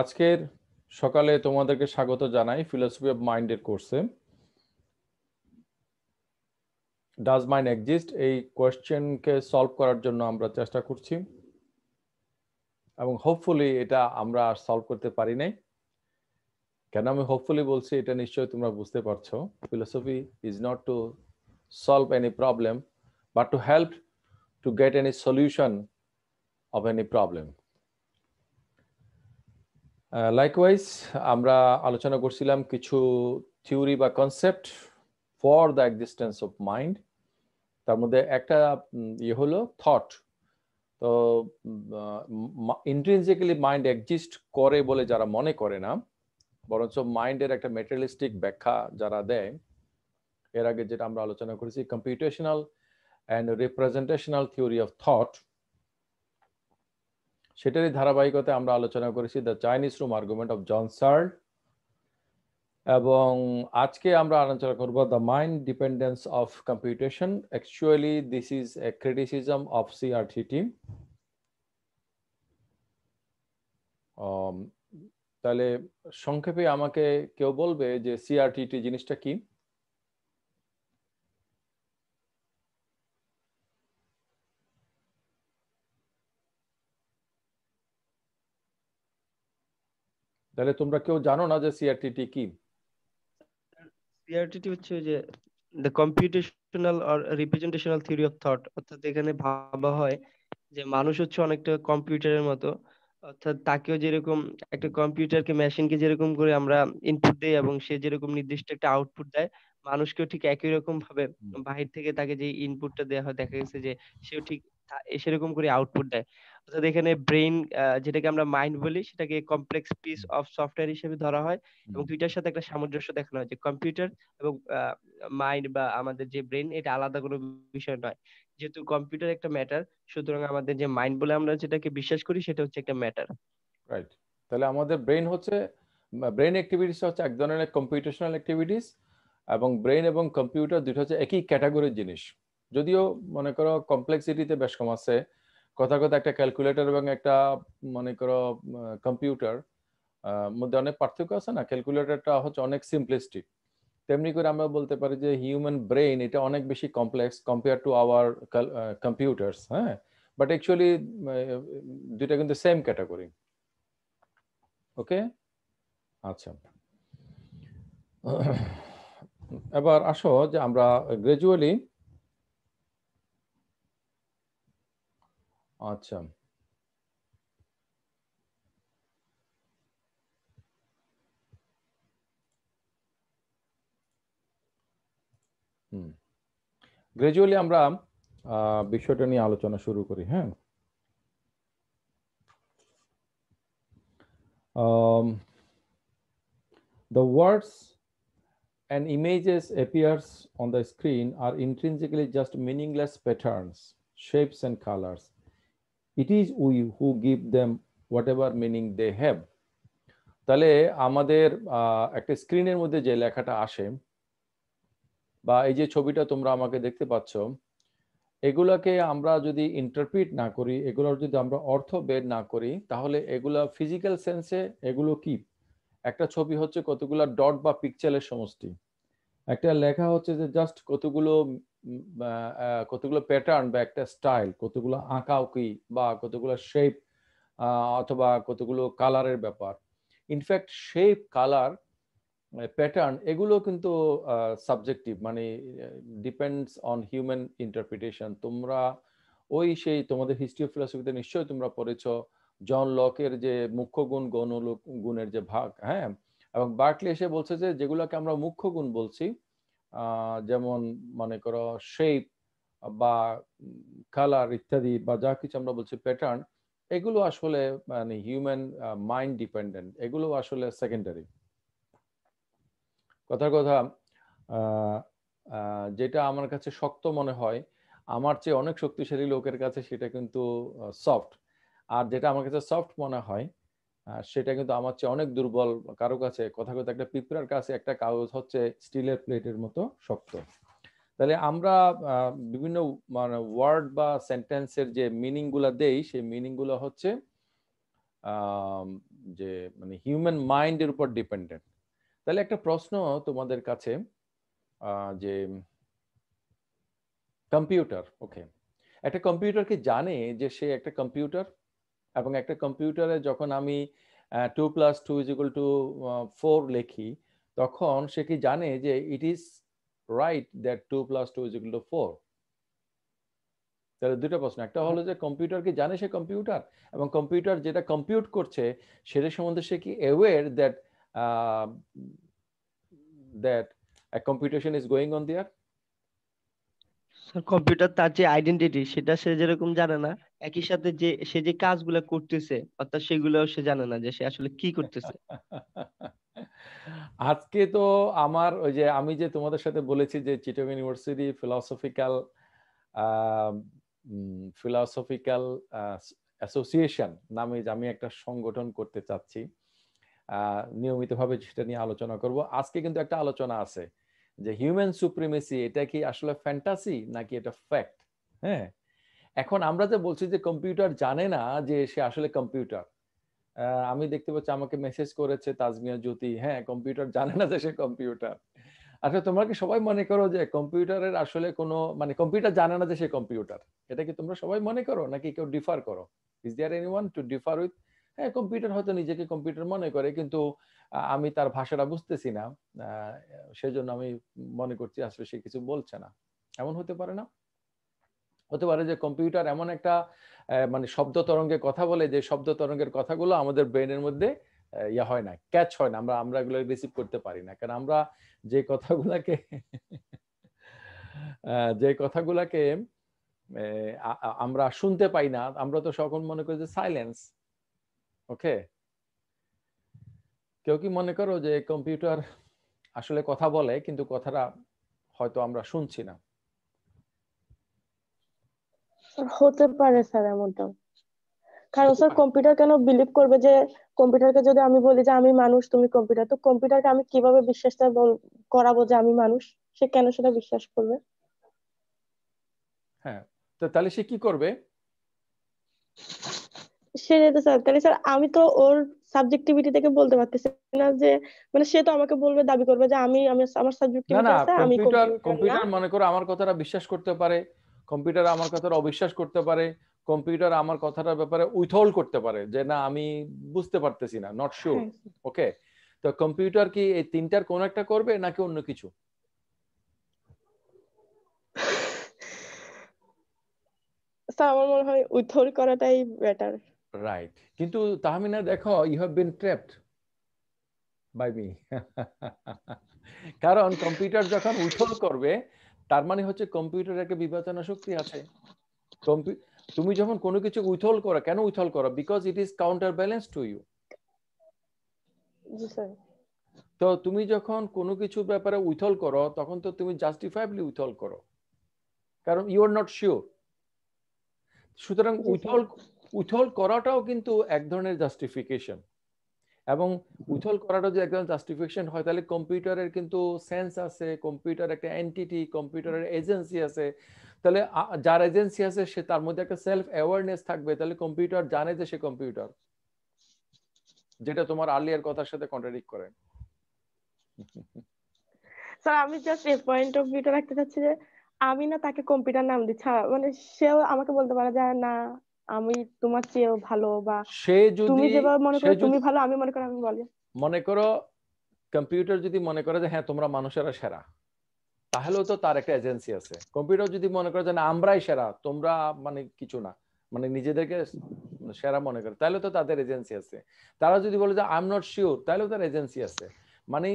আজকের সকালে তোমাদেরকে স্বাগত জানাই ফিলসফি অফ মাইন্ডের কোর্সে ডাজ মাইন্ড এক্সিস্ট এই কোয়েশ্চেনকে সলভ করার জন্য আমরা চেষ্টা করছি এবং হোপফুলি এটা আমরা আর সলভ করতে পারি নাই কেন আমি হোপফুলি বলছি এটা নিশ্চয়ই তোমরা বুঝতে পারছো philosophy is not to solve any problem but to help to get any solution of any problem likewise uh, আমরা আলোচনা করছিলাম কিছু থিওরি বা concept for the existence of mind তার মধ্যে একটা ইয়ে হলো থট তো ইন্ট্রিনজিক্যালি মাইন্ড এক্সিস্ট করে বলে যারা মনে করে না বরঞ্চ মাইন্ডের একটা মেটেরিয়ালিস্টিক ব্যাখ্যা যারা দেয় এর আগে যেটা আমরা আলোচনা করেছি computational and representational theory of thought সেটারই ধারাবাহিকতা আমরা আলোচনা করেছি the Chinese room argument of John Searle এবং আজকে আমরা আলোচনা করব the mind dependence of computation actually this is a criticism of CRT team তাহলে সংক্ষেপে আমাকে কেউ বলবে যে সিআরটিটি জিনিসটা কি তাহলে তোমরা কেউ জানো না যে সিআরটিটি কি সিআরটিটি হচ্ছে যে the computational or representational theory of thought অর্থাৎ এখানে ভাবা হয় যে মানুষ হচ্ছে অনেকটা কম্পিউটারের মতো অর্থাৎ তাকেও যেরকম একটা কম্পিউটারকে মেশিনকে যেরকম করে আমরা ইনপুট দেই এবং সে যেরকম নির্দিষ্ট একটা আউটপুট দেয় মানুষকেও ঠিক একই রকম ভাবে বাহির থেকে তাকে যে ইনপুটটা দেওয়া হয় দেখা গেছে যে সেও ঠিক সেরকম করে আউটপুট দেয় অর্থাৎ এখানে ব্রেইন যেটাকে আমরা মাইন্ড বলি সেটাকে কমপ্লেক্স পিস অফ সফটওয়্যার হিসেবে ধরা হয় এবং দুইটার সাথে একটা সামঞ্জস্য দেখানো হয় যে কম্পিউটার এবং মাইন্ড বা আমাদের যে ব্রেন এটা আলাদা কোনো বিষয় নয় যেহেতু কম্পিউটার একটা ম্যাটার সুতরাং আমাদের যে মাইন্ড বলে আমরা যেটাকে বিশ্বাস করি সেটা হচ্ছে একটা ম্যাটার রাইট তাহলে আমাদের ব্রেন হচ্ছে ব্রেন অ্যাক্টিভিটিস হচ্ছে এক ধরনের কম্পিউটেশনাল অ্যাক্টিভিটিস এবং ব্রেন এবং কম্পিউটার দুটো হচ্ছে একই ক্যাটাগরির জিনিস যদিও মনে করো কমপ্লেক্সিটিতে বেশ কম আছে কথা কথা একটা ক্যালকুলেটর এবং একটা মনে করো কম্পিউটার মধ্যে অনেক পার্থক্য আছে না ক্যালকুলেটরটা হচ্ছে অনেক সিম্পলিস্টিক তেমনি করে আমরা বলতে পারি যে হিউম্যান ব্রেইন এটা অনেক বেশি complex compare to our computers হ্যাঁ বাট অ্যাকচুয়ালি দুইটা কিন্তু সেম ক্যাটাগরি ওকে আচ্ছা এবার আসো যে আমরা গ্রাজুয়ালি আচ্ছা হুম গ্রাজুয়ালি আমরা বিষয়টা নিয়ে আলোচনা শুরু করি হ্যাঁ um, the words and images appears on the screen are intrinsically just meaningless patterns shapes and colors it is we who give them whatever meaning they have তাহলে আমাদের একটা স্ক্রিনের মধ্যে যে লেখাটা আসে বা এই যে ছবিটা তোমরা আমাকে দেখতে পাচ্ছ এগুলাকে আমরা যদি ইন্টারপ্রিট না করি এগুলোর যদি আমরা অর্থ বের না করি তাহলে এগুলা ফিজিক্যাল সেন্সে এগুলো কি একটা ছবি হচ্ছে কতগুলো ডট বা পিকচারের সমষ্টি একটা লেখা হচ্ছে যে জাস্ট কতগুলো কতগুলো প্যাটার্ন বা একটা স্টাইল কতগুলো আঁকাউকি বা কতগুলো শেপ অথবা কতগুলো কালারের ব্যাপার ইনফ্যাক্ট শেপ কালার প্যাটার্ন এগুলো কিন্তু সাবজেক্টিভ মানে ডিপেন্ডস অন হিউম্যান ইন্টারপ্রিটেশন তোমরা ওই সেই তোমাদের হিস্ট্রি অফ ফিলসফিতে নিশ্চয়ই তোমরা পড়েছ জন লকের যে মুখ্য গুণ গণ গুণের যে ভাগ হ্যাঁ এবং বার্টলি এসে বলছে যে যেগুলোকে আমরা মুখ্য গুণ বলছি যেমন মনে করো শেপ বা কালার ইত্যাদি বা যা কিছু আমরা বলছি প্যাটার্ন এগুলো আসলে মানে হিউম্যান মাইন্ড ডিপেন্ডেন্ট এগুলো আসলে সেকেন্ডারি কথার কথা যেটা আমার কাছে শক্ত মনে হয় আমার চেয়ে অনেক শক্তিশালী লোকের কাছে সেটা কিন্তু সফট আর যেটা আমার কাছে সফট মনে হয় সেটা কিন্তু আমার চেয়ে অনেক দুর্বল কারো কাছে কথা কথা একটা পিঁপড়ার কাছে একটা কাগজ হচ্ছে স্টিলের প্লেটের মতো শক্ত তাহলে আমরা বিভিন্ন মানে ওয়ার্ড বা সেন্টেন্সের যে মিনিংগুলো দেই সেই মিনিংগুলো হচ্ছে যে মানে হিউম্যান মাইন্ডের উপর ডিপেন্ডেন্ট তাহলে একটা প্রশ্ন তোমাদের কাছে যে কম্পিউটার ওকে একটা কম্পিউটার কি জানে যে সে একটা কম্পিউটার এবং একটা কম্পিউটারে যখন আমি two plus two is equal to four লেখি তখন সে কি জানে যে it is right that two plus two is equal to four তাহলে দুটো প্রশ্ন একটা হলো যে কম্পিউটার কি জানে সে কম্পিউটার এবং কম্পিউটার যেটা কম্পিউট করছে সেটা সম্বন্ধে সে কি aware that that computation is going on there sir computer তার যে আইডেন্টিটি সেটা সে যেরকম জানে না একই সাথে যে সে যে কাজগুলো করতেছে অর্থাৎ সেগুলো সে জানে না যে সে আসলে কি করতেছে আজকে তো আমার ওই যে আমি যে তোমাদের সাথে বলেছি যে চিটং ইউনিভার্সিটি ফিলসফিক্যাল ফিলসফিক্যাল অ্যাসোসিয়েশন নামে যে আমি একটা সংগঠন করতে চাচ্ছি নিয়মিতভাবে সেটা নিয়ে আলোচনা করব আজকে কিন্তু একটা আলোচনা আছে যে হিউম্যান সুপ্রিমেসি এটা কি আসলে ফ্যান্টাসি নাকি এটা ফ্যাক্ট হ্যাঁ এখন আমরা যে বলছি যে কম্পিউটার জানে না যে সে আসলে কম্পিউটার আমি দেখতে পাচ্ছি আমাকে মেসেজ করেছে তাজমিয়া জ্যোতি হ্যাঁ কম্পিউটার জানে না যে সে কম্পিউটার আচ্ছা তোমরা কি সবাই মনে করো যে কম্পিউটারের আসলে কোনো মানে কম্পিউটার জানে না যে সে কম্পিউটার এটা কি তোমরা সবাই মনে করো নাকি কেউ ডিফার করো is there anyone to differ with হ্যাঁ কম্পিউটার হয়তো নিজেকে কম্পিউটার মনে করে কিন্তু আমি তার ভাষাটা বুঝতেছি না সেজন্য আমি মনে করছি আসলে সে কিছু বলছে না এমন হতে পারে না হতে পারে যে কম্পিউটার এমন একটা মানে শব্দ তরঙ্গে কথা বলে যে শব্দ তরঙ্গের কথাগুলো আমাদের ব্রেনের মধ্যে ইয়া হয় না ক্যাচ হয় না আমরা আমরা এগুলো রিসিভ করতে পারি না কারণ আমরা যে কথাগুলাকে যে কথাগুলাকে আমরা শুনতে পাই না আমরা তো সকল মনে করি যে সাইলেন্স ওকে কেউ কি মনে করো যে কম্পিউটার আসলে কথা বলে কিন্তু কথাটা হয়তো আমরা শুনছি না হতে পারে স্যার এমনটা কারণ স্যার কম্পিউটার কেন বিলিভ করবে যে কম্পিউটারকে যদি আমি বলি যে আমি মানুষ তুমি কম্পিউটার তো কম্পিউটারকে আমি কিভাবে বিশ্বাসটা করাবো যে আমি মানুষ সে কেন সেটা বিশ্বাস করবে হ্যাঁ তো তাহলে সে কি করবে সে যেতে স্যার তাহলে স্যার আমি তো ওর সাবজেক্টিভিটি থেকে বলতে পারতেছি না যে মানে সে তো আমাকে বলবে দাবি করবে যে আমি আমার সাবজেক্টিভিটি আছে আমি কম্পিউটার কম্পিউটার মনে করো আমার কথাটা বিশ্বাস করতে পারে কম্পিউটার আমার কথা অবিশ্বাস করতে পারে কম্পিউটার আমার কথাটার ব্যাপারে উইথহোল্ড করতে পারে যে না আমি বুঝতে পারতেছি না নট শিওর ওকে তো কম্পিউটার কি এই তিনটার কোন একটা করবে নাকি অন্য কিছু আমার মনে হয় উইথহোল্ড করাটাই বেটার রাইট কিন্তু তাহমিনা দেখো you have been trapped by me কারণ কম্পিউটার যখন উইথহোল্ড করবে তার মানে হচ্ছে কম্পিউটার একটা বিবেচনা শক্তি আছে তুমি যখন কোনো কিছু উইথল করো কেন উইথল করো because it is counter balance to you তো তুমি যখন কোনো কিছু ব্যাপারে উইথল করো তখন তো তুমি জাস্টিফাইবলি উইথল করো কারণ ইউ আর নট শিওর সুতরাং উইথল উইথল করাটাও কিন্তু এক ধরনের জাস্টিফিকেশন এবং উইথল করাটা যদি একদম জাস্টিফিকেশন হয় তাহলে কম্পিউটারের কিন্তু সেন্স আছে কম্পিউটার একটা এন্টিটি কম্পিউটারের এজেন্সি আছে তাহলে যার এজেন্সি আছে সে তার মধ্যে একটা সেলফ অ্যাওয়ারনেস থাকবে তাহলে কম্পিউটার জানে যে সে কম্পিউটার যেটা তোমার আর্লিয়ার কথার সাথে কন্ট্রাডিক্ট করে স্যার আমি জাস্ট এই পয়েন্ট অফ ভিউটা রাখতে চাচ্ছি যে আমি না তাকে কম্পিউটার নাম দিচ্ছা হ্যাঁ, মানে সেও আমাকে বলতে পারে যে হ্যাঁ, না আমি তোমার চেয়েও ভালো বা সে যদি তুমি যেভাবে মনে করো তুমি ভালো আমি মনে করি আমি ভালো মনে করো কম্পিউটার যদি মনে করে যে হ্যাঁ তোমরা মানুষেরা সেরা তাহলেও তো তার একটা এজেন্সি আছে কম্পিউটার যদি মনে করে যে না আমরাই সেরা তোমরা মানে কিছু না মানে নিজেদেরকে মানে সেরা মনে করে তাহলে তো তাদের এজেন্সি আছে তারা যদি বলে যে আই এম নট শিওর তাহলেও তার এজেন্সি আছে মানে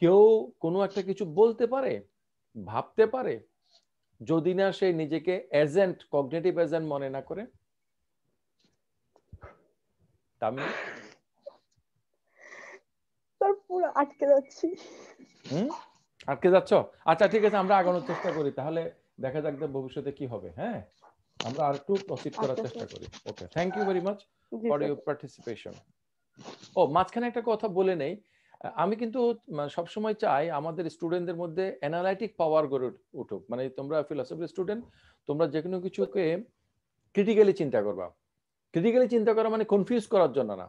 কেউ কোনো একটা কিছু বলতে পারে ভাবতে পারে যদি না সে নিজেকে এজেন্ট কগনেটিভ এজেন্ট মনে না করে তামিম স্যার পুরো আটকে যাচ্ছি হুম আটকে যাচ্ছ আচ্ছা ঠিক আছে আমরা আগানোর চেষ্টা করি তাহলে দেখা যাক ভবিষ্যতে কি হবে হ্যাঁ আমরা আর একটু প্রসিড করার আচ্ছা, চেষ্টা করি okay thank you very much for your participation ও মাঝখানে একটা কথা বলে নেই আমি কিন্তু সবসময় চাই আমাদের স্টুডেন্টদের মধ্যে অ্যানালাইটিক পাওয়ার গড়ে উঠুক মানে তোমরা ফিলসফি স্টুডেন্ট তোমরা যে কোনো কিছুকে ক্রিটিক্যালি চিন্তা করবা ক্রিটিক্যালি চিন্তা করা মানে কনফিউজ করার জন্য না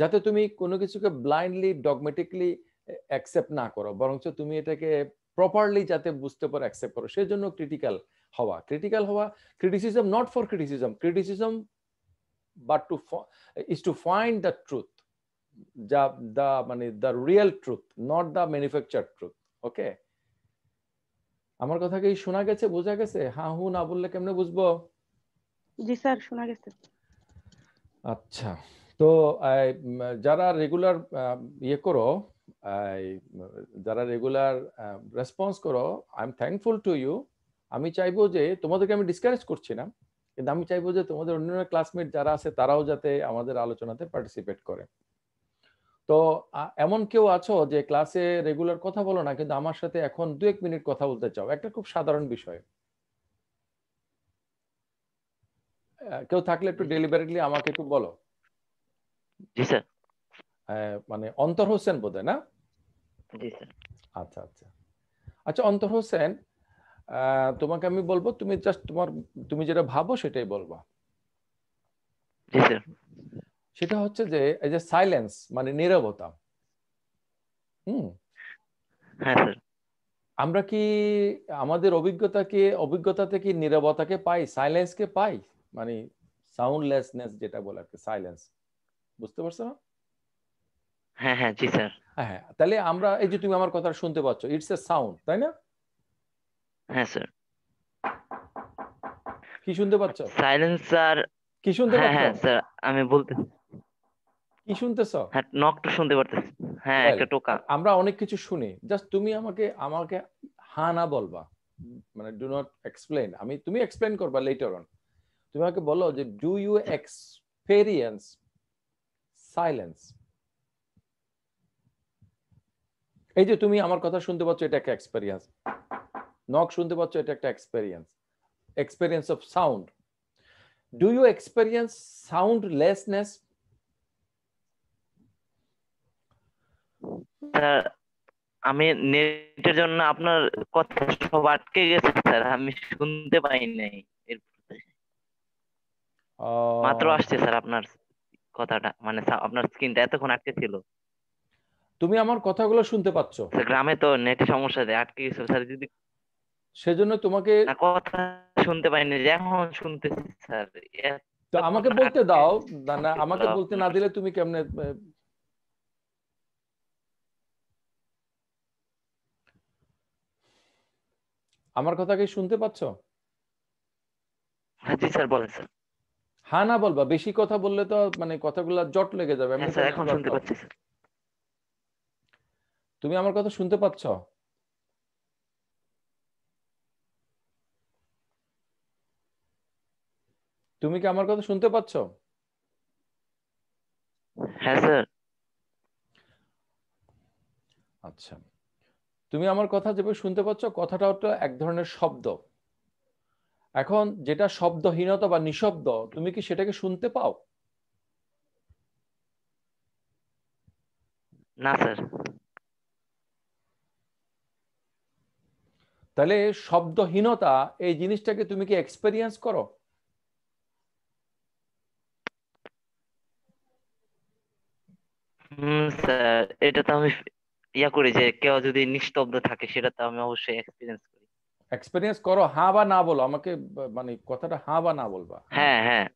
যাতে তুমি কোনো কিছুকে ব্লাইন্ডলি ডগমেটিকলি অ্যাকসেপ্ট না করো বরঞ্চ তুমি এটাকে প্রপারলি যাতে বুঝতে পারো অ্যাকসেপ্ট করো সেজন্য ক্রিটিক্যাল হওয়া ক্রিটিক্যাল হওয়া criticism not for criticism criticism but to is to find the truth যা দা মানে the real truth not the manufacture truth okay আমার কথা কি শোনা গেছে বোঝা গেছে হ্যাঁ হু না বললে কেমনে বুঝবো জি স্যার শোনা গেছে আচ্ছা তো যারা রেগুলার ইয়ে করো যারা রেগুলার রেসপন্স করো I am thankful to you আমি চাইবো যে তোমাদেরকে আমি ডিসকারেজ করছি না কিন্তু আমি চাইবো যে তোমাদের অন্যান্য ক্লাসমেট যারা আছে তারাও যাতে আমাদের আলোচনাতে পার্টিসিপেট করে তো এমন কেউ আছো যে ক্লাসে রেগুলার কথা বলো না কিন্তু আমার সাথে এখন দু এক মিনিট কথা বলতে চাও একটা খুব সাধারণ বিষয় কেউ থাকলে একটু ডেলিভারিটলি আমাকে একটু বলো জি স্যার হ্যাঁ, মানে অন্তর হোসেন বোধহয় না জি স্যার আচ্ছা আচ্ছা আচ্ছা অন্তর হোসেন তোমাকে আমি বলবো তুমি জাস্ট তোমার তুমি যেটা ভাবো সেটাই বলবা জি স্যার সেটা হচ্ছে যে এই যে সাইলেন্স মানে নীরবতা হুম হ্যাঁ, আমরা কি আমাদের অভিজ্ঞতাকে অভিজ্ঞতা থেকে নীরবতাকে পাই সাইলেন্সকে পাই মানে সাউন্ডলেসনেস যেটা বলে আর সাইলেন্স বুঝতে পারছো না হ্যাঁ হ্যাঁ জি স্যার হ্যাঁ, হ্যাঁ। তাহলে আমরা এই যে তুমি আমার কথা শুনতে পাচ্ছ ইটস এ সাউন্ড তাই না হ্যাঁ স্যার কি শুনতে পাচ্ছ সাইলেন্স স্যার কি শুনতে হ্যাঁ, পাচ্ছ হ্যাঁ স্যার আমি বলতে কি শুনতেছ হ্যাঁ নকটা শুনতে পারতেছি হ্যাঁ একটা টোকা আমরা অনেক কিছু শুনি জাস্ট তুমি আমাকে আমাকে হা না বলবা মানে ডু নট আমি তুমি করবা লেটার অন তুমি আমাকে বলো যে ডু ইউ এক্সপেরিয়েন্স সাইলেন্স এই যে তুমি আমার কথা শুনতে পাচ্ছ এটা একটা এক্সপেরিয়েন্স নক শুনতে পাচ্ছ এটা একটা experience experience of sound do you experience soundlessness sir আমি নেটের জন্য আপনার কথা সব আটকে গেছে স্যার আমি শুনতে পাই নাই মাত্র আসছে স্যার আপনার কথাটা মানে আপনার স্ক্রিনটা এতক্ষণ আটকে ছিল তুমি আমার কথাগুলো শুনতে পাচ্ছ গ্রামে তো নেটে সমস্যা দেয় আটকে গেছিল স্যার যদি সেজন্য তোমাকে কথা শুনতে পাইনি যে এখন শুনতেছি স্যার তো আমাকে বলতে দাও না আমাকে বলতে না দিলে তুমি কেমনে আমার কথা কি শুনতে পাচ্ছ হ্যাঁ, জি স্যার বলেন স্যার হ্যাঁ না বলবা বেশি কথা বললে তো মানে কথাগুলো জট লেগে যাবে আমি হ্যাঁ, এখন শুনতে পাচ্ছি তুমি আমার কথা শুনতে পাচ্ছ তুমি কি আমার কথা শুনতে পাচ্ছ হ্যাঁ স্যার আচ্ছা তুমি আমার কথা যেভাবে শুনতে পাচ্ছ কথাটা হচ্ছে এক ধরনের শব্দ এখন যেটা শব্দহীনতা বা নিঃশব্দ তুমি কি সেটাকে শুনতে পাও না স্যার তাহলে শব্দহীনতা এই জিনিসটাকে তুমি কি এক্সপেরিয়েন্স করো স্যার এটা তো আমি ইয়া করে যে কেউ যদি নিস্তব্ধ থাকে সেটা তো আমি অবশ্যই এক্সপিরিয়েন্স করি এক্সপিরিয়েন্স করো হ্যাঁ বা না বলো আমাকে মানে কথাটা হ্যাঁ বা না বলবা হ্যাঁ হ্যাঁ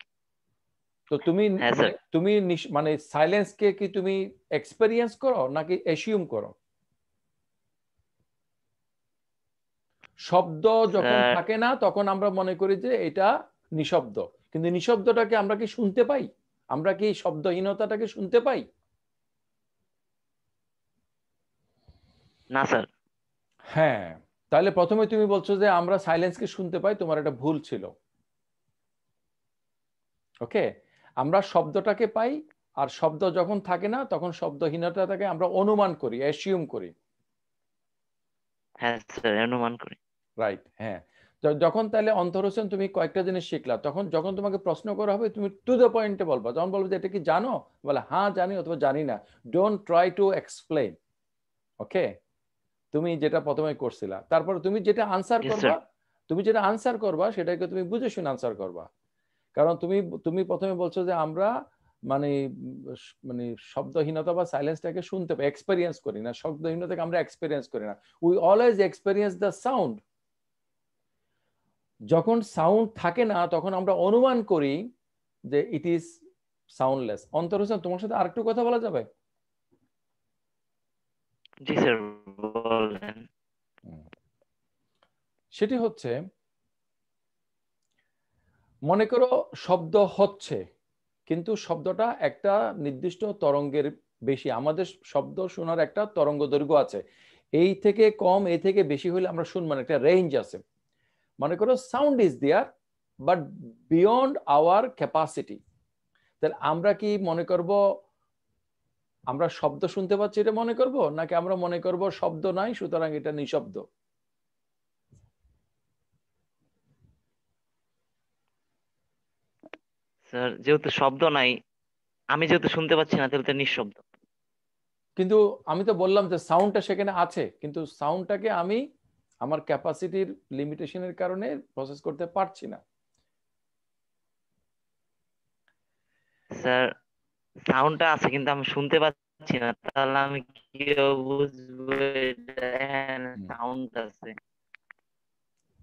তো তুমি হ্যাঁ, মানে তুমি মানে সাইলেন্স কে কি তুমি এক্সপিরিয়েন্স করো নাকি অ্যাসিউম করো শব্দ যখন থাকে না তখন আমরা মনে করি যে এটা নিশব্দ কিন্তু নিশব্দটাকে আমরা কি শুনতে পাই আমরা কি শব্দহীনতাটাকে শুনতে পাই না স্যার হ্যাঁ তাহলে প্রথমে তুমি বলছো যে আমরা সাইলেন্সকে শুনতে পাই তোমার এটা ভুল ছিল ওকে আমরা শব্দটাকে পাই আর শব্দ যখন থাকে না তখন শব্দহীনতাটাকে আমরা অনুমান করি অ্যাসিউম করি হ্যাঁ স্যার অনুমান করি রাইট হ্যাঁ যখন তাহলে অন্তর হোসেন তুমি কয়েকটা জিনিস শিখলা তখন যখন তোমাকে প্রশ্ন করা হবে তুমি টু দ্য পয়েন্টে বলবা যখন বলবে যে এটা কি জানো বলে হ্যাঁ জানি অথবা জানি না don't try to explain okay তুমি যেটা প্রথমে করছিলা তারপর তুমি যেটা আনসার করবা তুমি যেটা আনসার করবা সেটাকে তুমি বুঝে শুনে আনসার করবা কারণ তুমি তুমি প্রথমে বলছো যে আমরা মানে মানে শব্দহীনতা বা সাইলেন্সটাকে শুনতে এক্সপেরিয়েন্স করি না শব্দহীনতাকে আমরা এক্সপেরিয়েন্স করি না we always experience the sound যখন সাউন্ড থাকে না তখন আমরা অনুমান করি যে ইট ইজ সাউন্ডলেস অন্তর হোসেন তোমার সাথে আরেকটু কথা বলা যাবে জি স্যার বলেন সেটি হচ্ছে মনে করো শব্দ হচ্ছে কিন্তু শব্দটা একটা নির্দিষ্ট তরঙ্গের বেশি আমাদের শব্দ শোনার একটা তরঙ্গ দৈর্ঘ্য আছে এই থেকে কম এ থেকে বেশি হইলে আমরা শুন মানে একটা রেঞ্জ আছে মনে করো sound is there but beyond our capacity তাহলে আমরা কি মনে করব আমরা শব্দ শুনতে পাচ্ছি এটা মনে করব নাকি আমরা মনে করব শব্দ নাই সুতরাং এটা নিঃশব্দ স্যার যেহেতু শব্দ নাই আমি যেহেতু শুনতে পাচ্ছি না তাহলে নিঃশব্দ কিন্তু আমি তো বললাম যে সাউন্ডটা সেখানে আছে কিন্তু সাউন্ডটাকে আমি আমার ক্যাপাসিটির লিমিটেশনের কারণে প্রসেস করতে পারছি না স্যার সাউন্ডটা আছে কিন্তু আমি শুনতে পাচ্ছি না তাহলে আমি কি বুঝবো সাউন্ড হ্যাঁ, আছে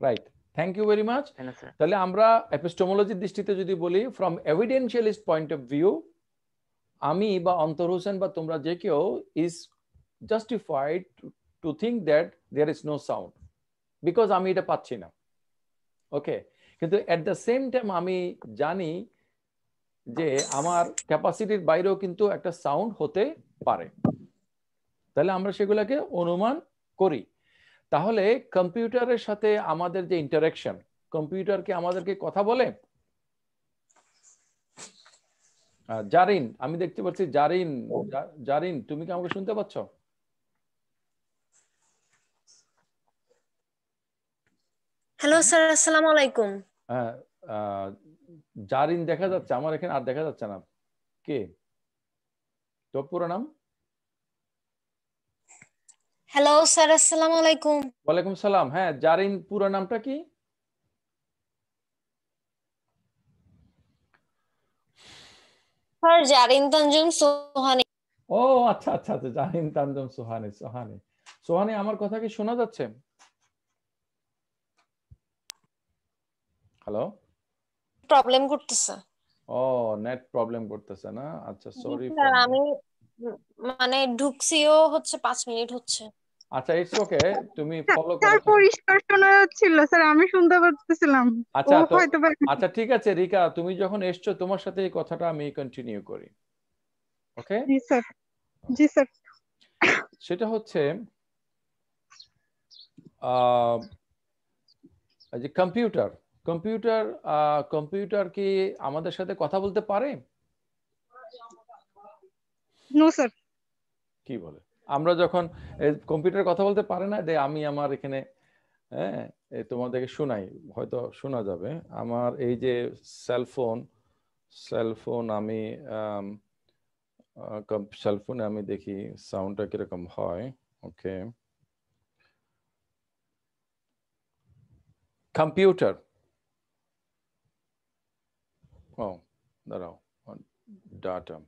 right thank you very much তাহলে আমরা এপিস্টোমোলজির দৃষ্টিতে যদি বলি from evidentialist point of view আমি বা অন্তর হোসেন বা তোমরা যে কেউ is justified to think that there is no sound because আমি এটা পাচ্ছি না ওকে কিন্তু অ্যাট দ্য সেম টাইম আমি জানি যে আমার ক্যাপাসিটির বাইরেও কিন্তু একটা সাউন্ড হতে পারে তাহলে আমরা সেগুলোকে অনুমান করি তাহলে কম্পিউটারের সাথে আমাদের যে ইন্টারাকশন কম্পিউটার কি আমাদেরকে কথা বলে জারিন আমি দেখতে পাচ্ছি জারিন জারিন তুমি কি আমাকে শুনতে পাচ্ছ হ্যালো স্যার আসসালামু আলাইকুম হ্যাঁ, জারিন দেখা যাচ্ছে আমার এখানে আর দেখা যাচ্ছে না কে তো পুরো নাম হ্যালো স্যার আসসালামু আলাইকুম ওয়ালাইকুম সালাম হ্যাঁ জারিন পুরো নামটা কি স্যার জারিন সোহানি ও আচ্ছা আচ্ছা আচ্ছা জারিন তানজুম সোহানি সোহানি সোহানি আমার কথা কি শোনা যাচ্ছে হ্যালো প্রবলেম করতেছে ও নেট প্রবলেম করতেছে না আচ্ছা সরি আমি মানে ঢুকছিও হচ্ছে 5 মিনিট হচ্ছে আচ্ছা ইটস ওকে তুমি ফলো করো স্যার পরিষ্কার শোনা যাচ্ছিল স্যার আমি শুনতে পারতেছিলাম আচ্ছা আচ্ছা ঠিক আছে রিকা তুমি যখন এসছো তোমার সাথে এই কথাটা আমি কন্টিনিউ করি ওকে জি স্যার জি স্যার সেটা হচ্ছে যে কম্পিউটার কম্পিউটার কম্পিউটার কি আমাদের সাথে কথা বলতে পারে নো স্যার কি বলে আমরা যখন কম্পিউটার কথা বলতে পারে না দে আমি আমার এখানে হ্যাঁ তোমাদেরকে শোনাই হয়তো শোনা যাবে আমার এই যে সেলফোন সেলফোন আমি সেলফোনে আমি দেখি সাউন্ডটা কিরকম হয় okay computer Oh, no, no, datum.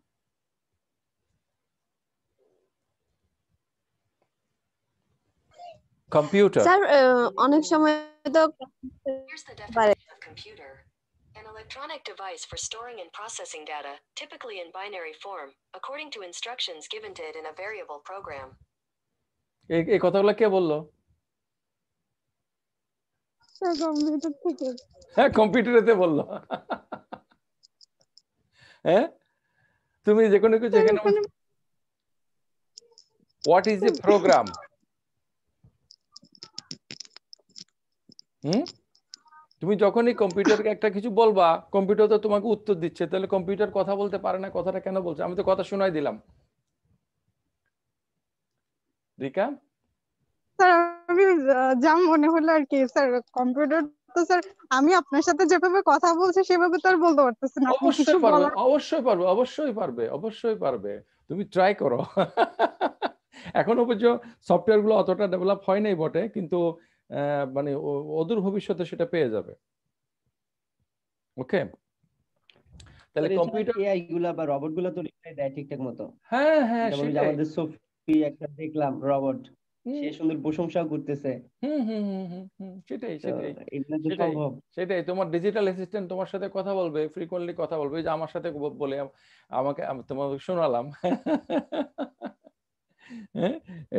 Computer. Sir, uh, অনেক সময় Here's the definition of computer. An electronic device for storing and processing data, typically in binary form, according to instructions given to it in a variable program. এই কথাগুলো কে বললো হ্যাঁ কম্পিউটারেতে বললো হ্যাঁ তুমি যে কোনো কিছু এখানে what is a program hmm তুমি যখনই কম্পিউটারকে একটা কিছু বলবা কম্পিউটার তো তোমাকে উত্তর দিচ্ছে তাহলে কম্পিউটার কথা বলতে পারে না কথাটা কেন বলছে আমি তো কথা শোনাই দিলাম রিকা স্যার আমি যা মনে হলো আর কি স্যার কম্পিউটার তো স্যার আমি আপনার সাথে যেভাবে কথা বলছি সেভাবে তো আর বলতে পারতেছি না অবশ্যই পারবে অবশ্যই পারবে অবশ্যই পারবে অবশ্যই পারবে তুমি ট্রাই করো এখন পর্যন্ত সফটওয়্যার গুলো অতটা ডেভেলপ হয় নাই বটে কিন্তু মানে অদূর ভবিষ্যতে সেটা পেয়ে যাবে ওকে তাহলে কম্পিউটার এআই গুলো বা রোবট গুলো তো রিপ্লাই দেয় ঠিকঠাক মতো হ্যাঁ হ্যাঁ সেটাই আমাদের সফি একটা দেখলাম রোবট সে সুন্দর প্রশংসা করতেছে সেটাই সেটাই সেটাই তোমার ডিজিটাল অ্যাসিস্ট্যান্ট তোমার সাথে কথা বলবে ফ্রিকোয়েন্টলি কথা বলবে যে আমার সাথে বলে আমাকে শোনালাম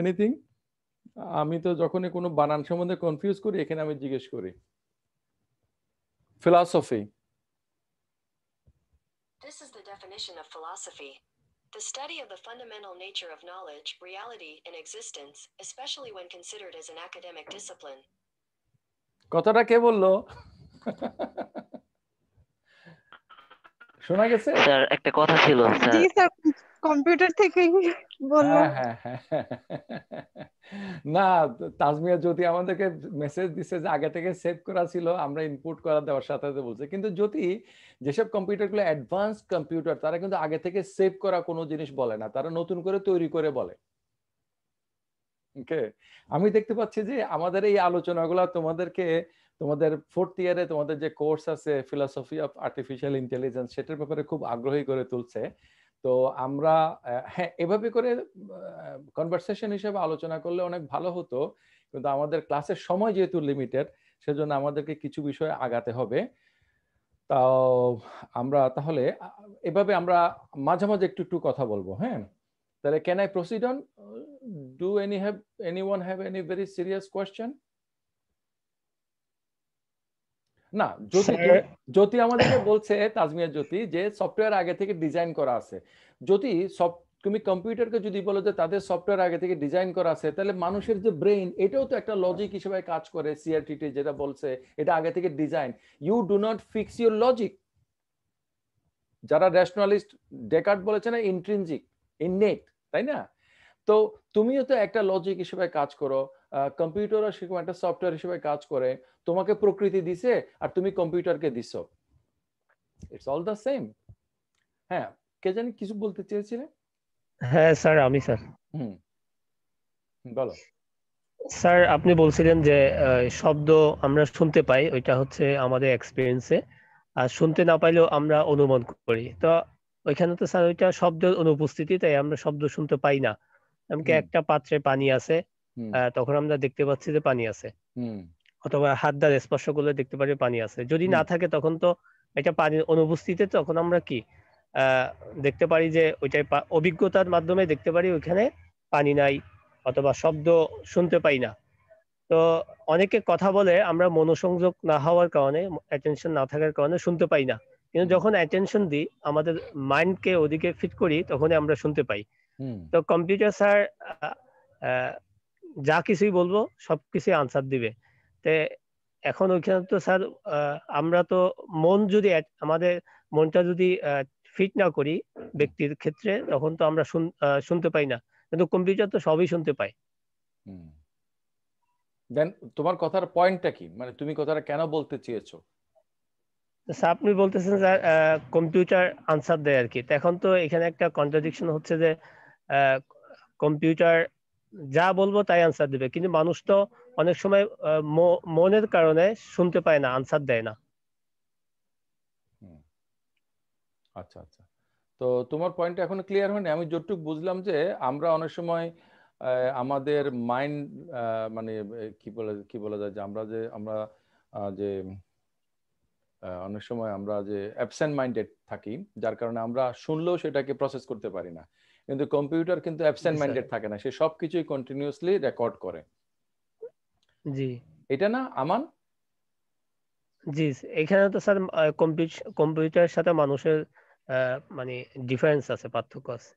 এনিথিং হ্যাঁ, আমি তো যখনই কোনো বানান সম্বন্ধে কনফিউজ করি এখানে আমি জিজ্ঞেস করি philosophy This is the definition of philosophy. The study of the fundamental nature of knowledge, reality, and existence, especially when considered as an academic discipline. কথাটা কে বললো শোনা গেছে স্যার একটা কথা ছিল স্যার জি স্যার কম্পিউটার থেকে বললো না তাজমিয়া জ্যোতি আমাদেরকে মেসেজ দিছে যে আগে থেকে সেভ করা ছিল আমরা ইনপুট করা দেওয়ার সাথে সাথে বলছে কিন্তু জ্যোতি যেসব কম্পিউটারগুলো অ্যাডভান্স কম্পিউটার তারা কিন্তু আগে থেকে সেভ করা কোনো জিনিস বলে না তারা নতুন করে তৈরি করে বলে আমি দেখতে পাচ্ছি যে আমাদের এই আলোচনাগুলো তোমাদেরকে তোমাদের ফোর্থ ইয়ারে তোমাদের যে কোর্স আছে ফিলোসফি অফ আর্টিফিশিয়াল ইন্টেলিজেন্স সেটার ব্যাপারে খুব আগ্রহী করে তুলছে তো আমরা হ্যাঁ এভাবে করে কনভারসেশন হিসেবে আলোচনা করলে অনেক ভালো হতো কিন্তু আমাদের ক্লাসের সময় যেহেতু লিমিটেড সেজন্য আমাদেরকে কিছু বিষয়ে আগাতে হবে তাও আমরা তাহলে এভাবে আমরা মাঝে মাঝে একটু একটু কথা বলবো হ্যাঁ তাহলে can I proceed on do any have anyone have any very serious question না জ্যোতি জ্যোতি আমাদেরকে বলছে তাজমিয়া জ্যোতি যে সফটওয়্যার আগে থেকে ডিজাইন করা আছে যদি তুমি কম্পিউটারকে যদি বলো যে তাদের সফটওয়্যার আগে থেকে ডিজাইন করা আছে তাহলে মানুষের যে ব্রেইন এটাও তো একটা লজিক হিসেবে কাজ করে সিআরটিটি যেটা বলছে এটা আগে থেকে design you do not fix your logic যারা রেশনালিস্ট ডেকার্ড বলেছে না ইন্ট্রিনজিক নেট তাই না তো তুমিও তো একটা লজিক হিসেবে কাজ করো আর সেরকম একটা সফটওয়্যার হিসেবে কাজ করে তোমাকে প্রকৃতি দিছে আর তুমি কম্পিউটারকে this it's all the same হ্যাঁ কে জানি কিছু বলতে চেয়েছিলে হ্যাঁ স্যার আমি স্যার হুম বলো স্যার আপনি বলছিলেন যে শব্দ আমরা শুনতে পাই ওইটা হচ্ছে আমাদের এক্সপিরিয়েন্সে আর শুনতে না পাইলেও আমরা অনুমান করি তো ওইখানে তো স্যার ওইটা শব্দের অনুপস্থিতি তাই আমরা শব্দ শুনতে পাই না এমনকি একটা পাত্রে পানি আছে তখন আমরা দেখতে পাচ্ছি যে পানি আছে অথবা হাত দ্বারা স্পর্শ করলে দেখতে পারি পানি আছে যদি না থাকে তখন তো এটা পানির অনুপস্থিতিতে তখন আমরা কি দেখতে পারি যে ওইটাই অভিজ্ঞতার মাধ্যমে দেখতে পারি ওইখানে পানি নাই অথবা শব্দ শুনতে পাই না তো অনেকে কথা বলে আমরা মনোসংযোগ না হওয়ার কারণে অ্যাটেনশন না থাকার কারণে শুনতে পাই না কিন্তু যখন অ্যাটেনশন দিই আমাদের মাইন্ডকে ওদিকে ফিট করি তখন আমরা শুনতে পাই তো কম্পিউটার স্যার যা কিছুই বলবো সবকিছু আনসার দিবে তে এখন ওইখানে তো স্যার আমরা তো মন যদি আমাদের মনটা যদি ফিট না করি ব্যক্তির ক্ষেত্রে তখন তো আমরা শুনতে পাই না কিন্তু কম্পিউটার তো সবই শুনতে পায় দেন তোমার কথার পয়েন্টটা কি মানে তুমি কথাটা কেন বলতে চেয়েছো স্যার আপনি বলতেছেন স্যার কম্পিউটার আনসার দেয় আর কি এখন তো এখানে একটা কন্ট্রাডিকশন হচ্ছে যে কম্পিউটার যা বলবো তাই আনসার দিবে কিন্তু মানুষ তো অনেক সময় মনের কারণে শুনতে পায় না আনসার দেয় না আচ্ছা আচ্ছা তো তোমার পয়েন্ট এখন ক্লিয়ার হয়নি আমি যতটুকু বুঝলাম যে আমরা অনেক সময় আমাদের মাইন্ড মানে কি বলে কি বলা যায় যে আমরা যে আমরা যে অনেক সময় আমরা যে অ্যাবসেন্ট মাইন্ডেড থাকি যার কারণে আমরা শুনলেও সেটাকে প্রসেস করতে পারি না কিন্তু কম্পিউটার কিন্তু অ্যাবসেন্ট মাইন্ডেড থাকে না সে সবকিছুই কন্টিনিউয়াসলি রেকর্ড করে জি এটা না আমান জি এখানে তো স্যার কম্পিউটারের সাথে মানুষের মানে ডিফারেন্স আছে পার্থক্য আছে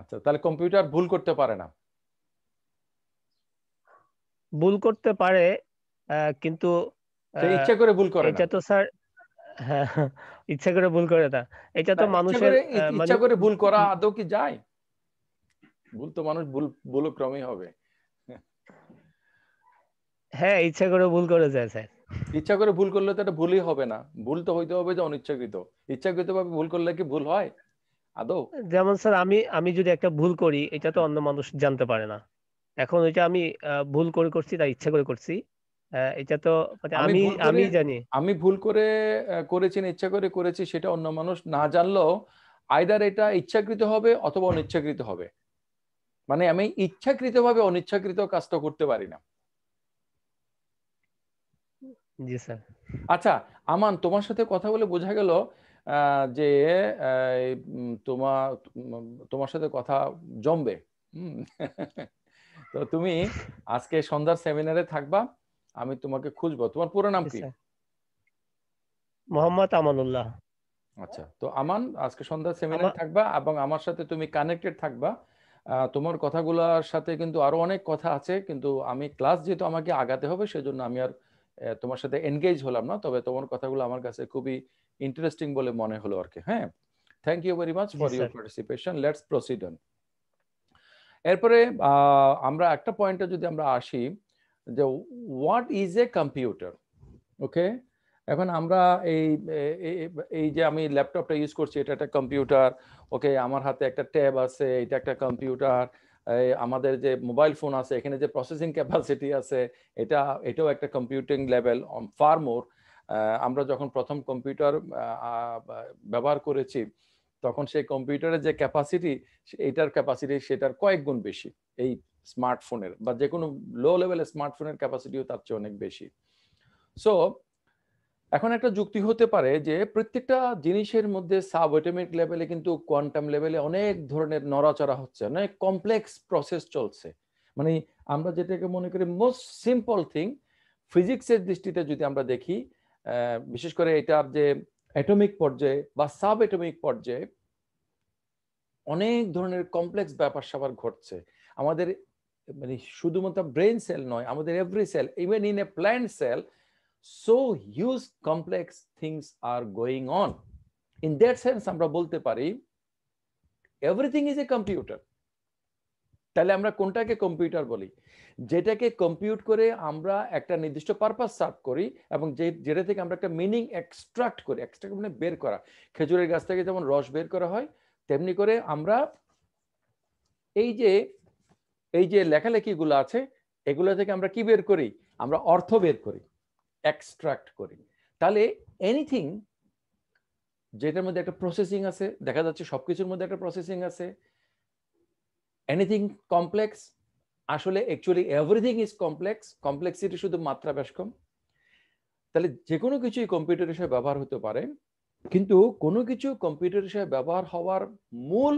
আচ্ছা তাহলে কম্পিউটার ভুল করতে পারে না ভুল করতে পারে কিন্তু ইচ্ছা করে ভুল করে এটা তো স্যার হ্যাঁ, ইচ্ছা করে ভুল করে না এটা তো মানুষের ইচ্ছা করে ভুল করা আদৌ কি যায় ভুল তো মানুষ ভুল ভুল ক্রমেই হবে হ্যাঁ ইচ্ছা করে ভুল করে যায় স্যার ইচ্ছা করে ভুল করলে তো এটা ভুলই হবে না ভুল তো হইতে হবে যে অনিচ্ছাকৃত ইচ্ছাকৃত ভাবে ভুল করলে কি ভুল হয় আদৌ যেমন স্যার আমি আমি যদি একটা ভুল করি এটা তো অন্য মানুষ জানতে পারে না এখন ওইটা আমি ভুল করে করছি না ইচ্ছা করে করছি এটা তো মানে আমি আমি জানি আমি ভুল করে করেছি ইচ্ছা করে করেছি সেটা অন্য মানুষ না জানলেও আইদার এটা ইচ্ছাকৃত হবে অথবা অনিচ্ছাকৃত হবে মানে আমি ইচ্ছাকৃতভাবে অনিচ্ছাকৃত কাজটা করতে পারি না জি স্যার আচ্ছা আমান তোমার সাথে কথা বলে বোঝা গেল যে তোমার তোমার সাথে কথা জমবে তো তুমি আজকে সন্ধ্যার সেমিনারে থাকবা আমি তোমাকে খুঁজবো তোমার পুরো নাম কি মোহাম্মদ আমানুল্লাহ আচ্ছা তো আমান আজকে সন্ধ্যা সেমিনার থাকবা এবং আমার সাথে তুমি কানেক্টেড থাকবা তোমার কথাগুলোর সাথে কিন্তু আরো অনেক কথা আছে কিন্তু আমি ক্লাস যেহেতু আমাকে আগাতে হবে সেজন্য আমি আর তোমার সাথে এনগেজ হলাম না তবে তোমার কথাগুলো আমার কাছে খুবই ইন্টারেস্টিং বলে মনে হলো আর কি হ্যাঁ thank you very much for your participation let's proceed on এরপরে আমরা একটা পয়েন্টে যদি আমরা আসি যে what is a computer okay এখন আমরা এই এই যে আমি ল্যাপটপটা ইউজ করছি এটা একটা কম্পিউটার ওকে আমার হাতে একটা ট্যাব আছে এটা একটা কম্পিউটার আমাদের যে মোবাইল ফোন আছে এখানে যে প্রসেসিং ক্যাপাসিটি আছে এটা এটাও একটা কম্পিউটিং লেভেল ফার মোর আমরা যখন প্রথম কম্পিউটার ব্যবহার করেছি তখন সেই কম্পিউটারের যে ক্যাপাসিটি এটার ক্যাপাসিটি সেটার কয়েক গুণ বেশি এই স্মার্টফোনের বা যে কোনো লো লেভেলের স্মার্টফোনের ক্যাপাসিটিও তার চেয়ে অনেক বেশি সো এখন একটা যুক্তি হতে পারে যে প্রত্যেকটা জিনিসের মধ্যে সাব অটোমেটিক লেভেলে কিন্তু কোয়ান্টাম লেভেলে অনেক ধরনের নড়াচড়া হচ্ছে অনেক কমপ্লেক্স প্রসেস চলছে মানে আমরা যেটাকে মনে করি মোস্ট সিম্পল থিং ফিজিক্সের দৃষ্টিতে যদি আমরা দেখি বিশেষ করে এটা যে অ্যাটমিক পর্যায়ে বা সাব অ্যাটমিক পর্যায়ে অনেক ধরনের কমপ্লেক্স ব্যাপার স্যাপার ঘটছে আমাদের মানে শুধুমাত্র ব্রেন সেল নয় আমাদের every cell even in a plant cell so huge complex things are going on in that sense আমরা বলতে পারি এভরিথিং ইজ এ কম্পিউটার তাহলে আমরা কোনটাকে কম্পিউটার বলি যেটাকে কম্পিউট করে আমরা একটা নির্দিষ্ট পারপাস সার্ভ করি এবং যে যেটা থেকে আমরা একটা মিনিং এক্সট্রাক্ট করি এক্সট্রাক্ট মানে বের করা খেজুরের গাছ থেকে যেমন রস বের করা হয় তেমনি করে আমরা এই যে এই যে লেখালেখিগুলো আছে এগুলো থেকে আমরা কি বের করি আমরা অর্থ বের করি এক্সট্রাক্ট করি তাহলে এনিথিং যেটার মধ্যে একটা প্রসেসিং আছে দেখা যাচ্ছে সব কিছুর মধ্যে একটা প্রসেসিং আছে এনিথিং কমপ্লেক্স আসলে actually everything is complex complexity শুধু মাত্রা বেশ কম তাহলে যে কোনো কিছুই কম্পিউটার হিসেবে ব্যবহার হতে পারে কিন্তু কোনো কিছু কম্পিউটার হিসেবে ব্যবহার হওয়ার মূল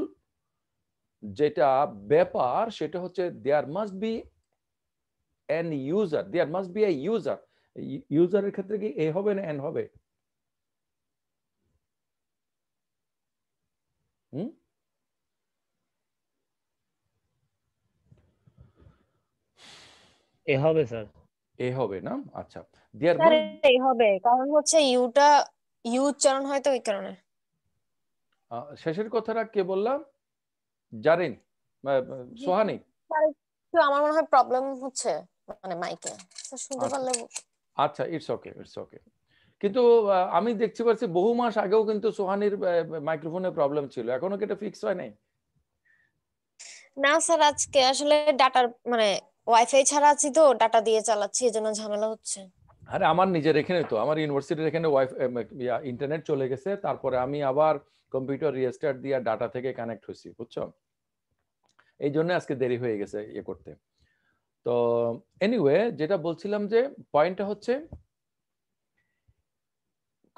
যেটা ব্যাপার সেটা হচ্ছে there must be an user there must be a user ইউজারের ক্ষেত্রে কি এ হবে না এন হবে এ হবে স্যার এ হবে না আচ্ছা দেয়ার এ হবে কারণ হচ্ছে ইউটা ইউ উচ্চারণ হয় তো ওই কারণে শেষের কথাটা কে বললাম জারিন সোহানি তো আমার মনে হয় প্রবলেম হচ্ছে মানে মাইকে শুনতে আচ্ছা। পারলে আচ্ছা ইটস ওকে ইটস ওকে কিন্তু আমি দেখছি পাচ্ছি বহু মাস আগেও কিন্তু সোহানির মাইক্রোফোনে প্রবলেম ছিল এখনো কি এটা ফিক্স হয় নাই না স্যার আজকে আসলে ডাটার মানে ওয়াইফাই ছাড়া আছি তো ডাটা দিয়ে চালাচ্ছি এজন্য ঝামেলা হচ্ছে আরে আমার নিজের এখানে তো আমার ইউনিভার্সিটির এখানে ওয়াইফাই ইন্টারনেট চলে গেছে তারপরে আমি আবার কম্পিউটার রিস্টার্ট দিয়ে ডাটা থেকে কানেক্ট হয়েছি বুঝছো এই জন্য আজকে দেরি হয়ে গেছে ইয়ে করতে তো এনিওয়ে যেটা বলছিলাম যে পয়েন্টটা হচ্ছে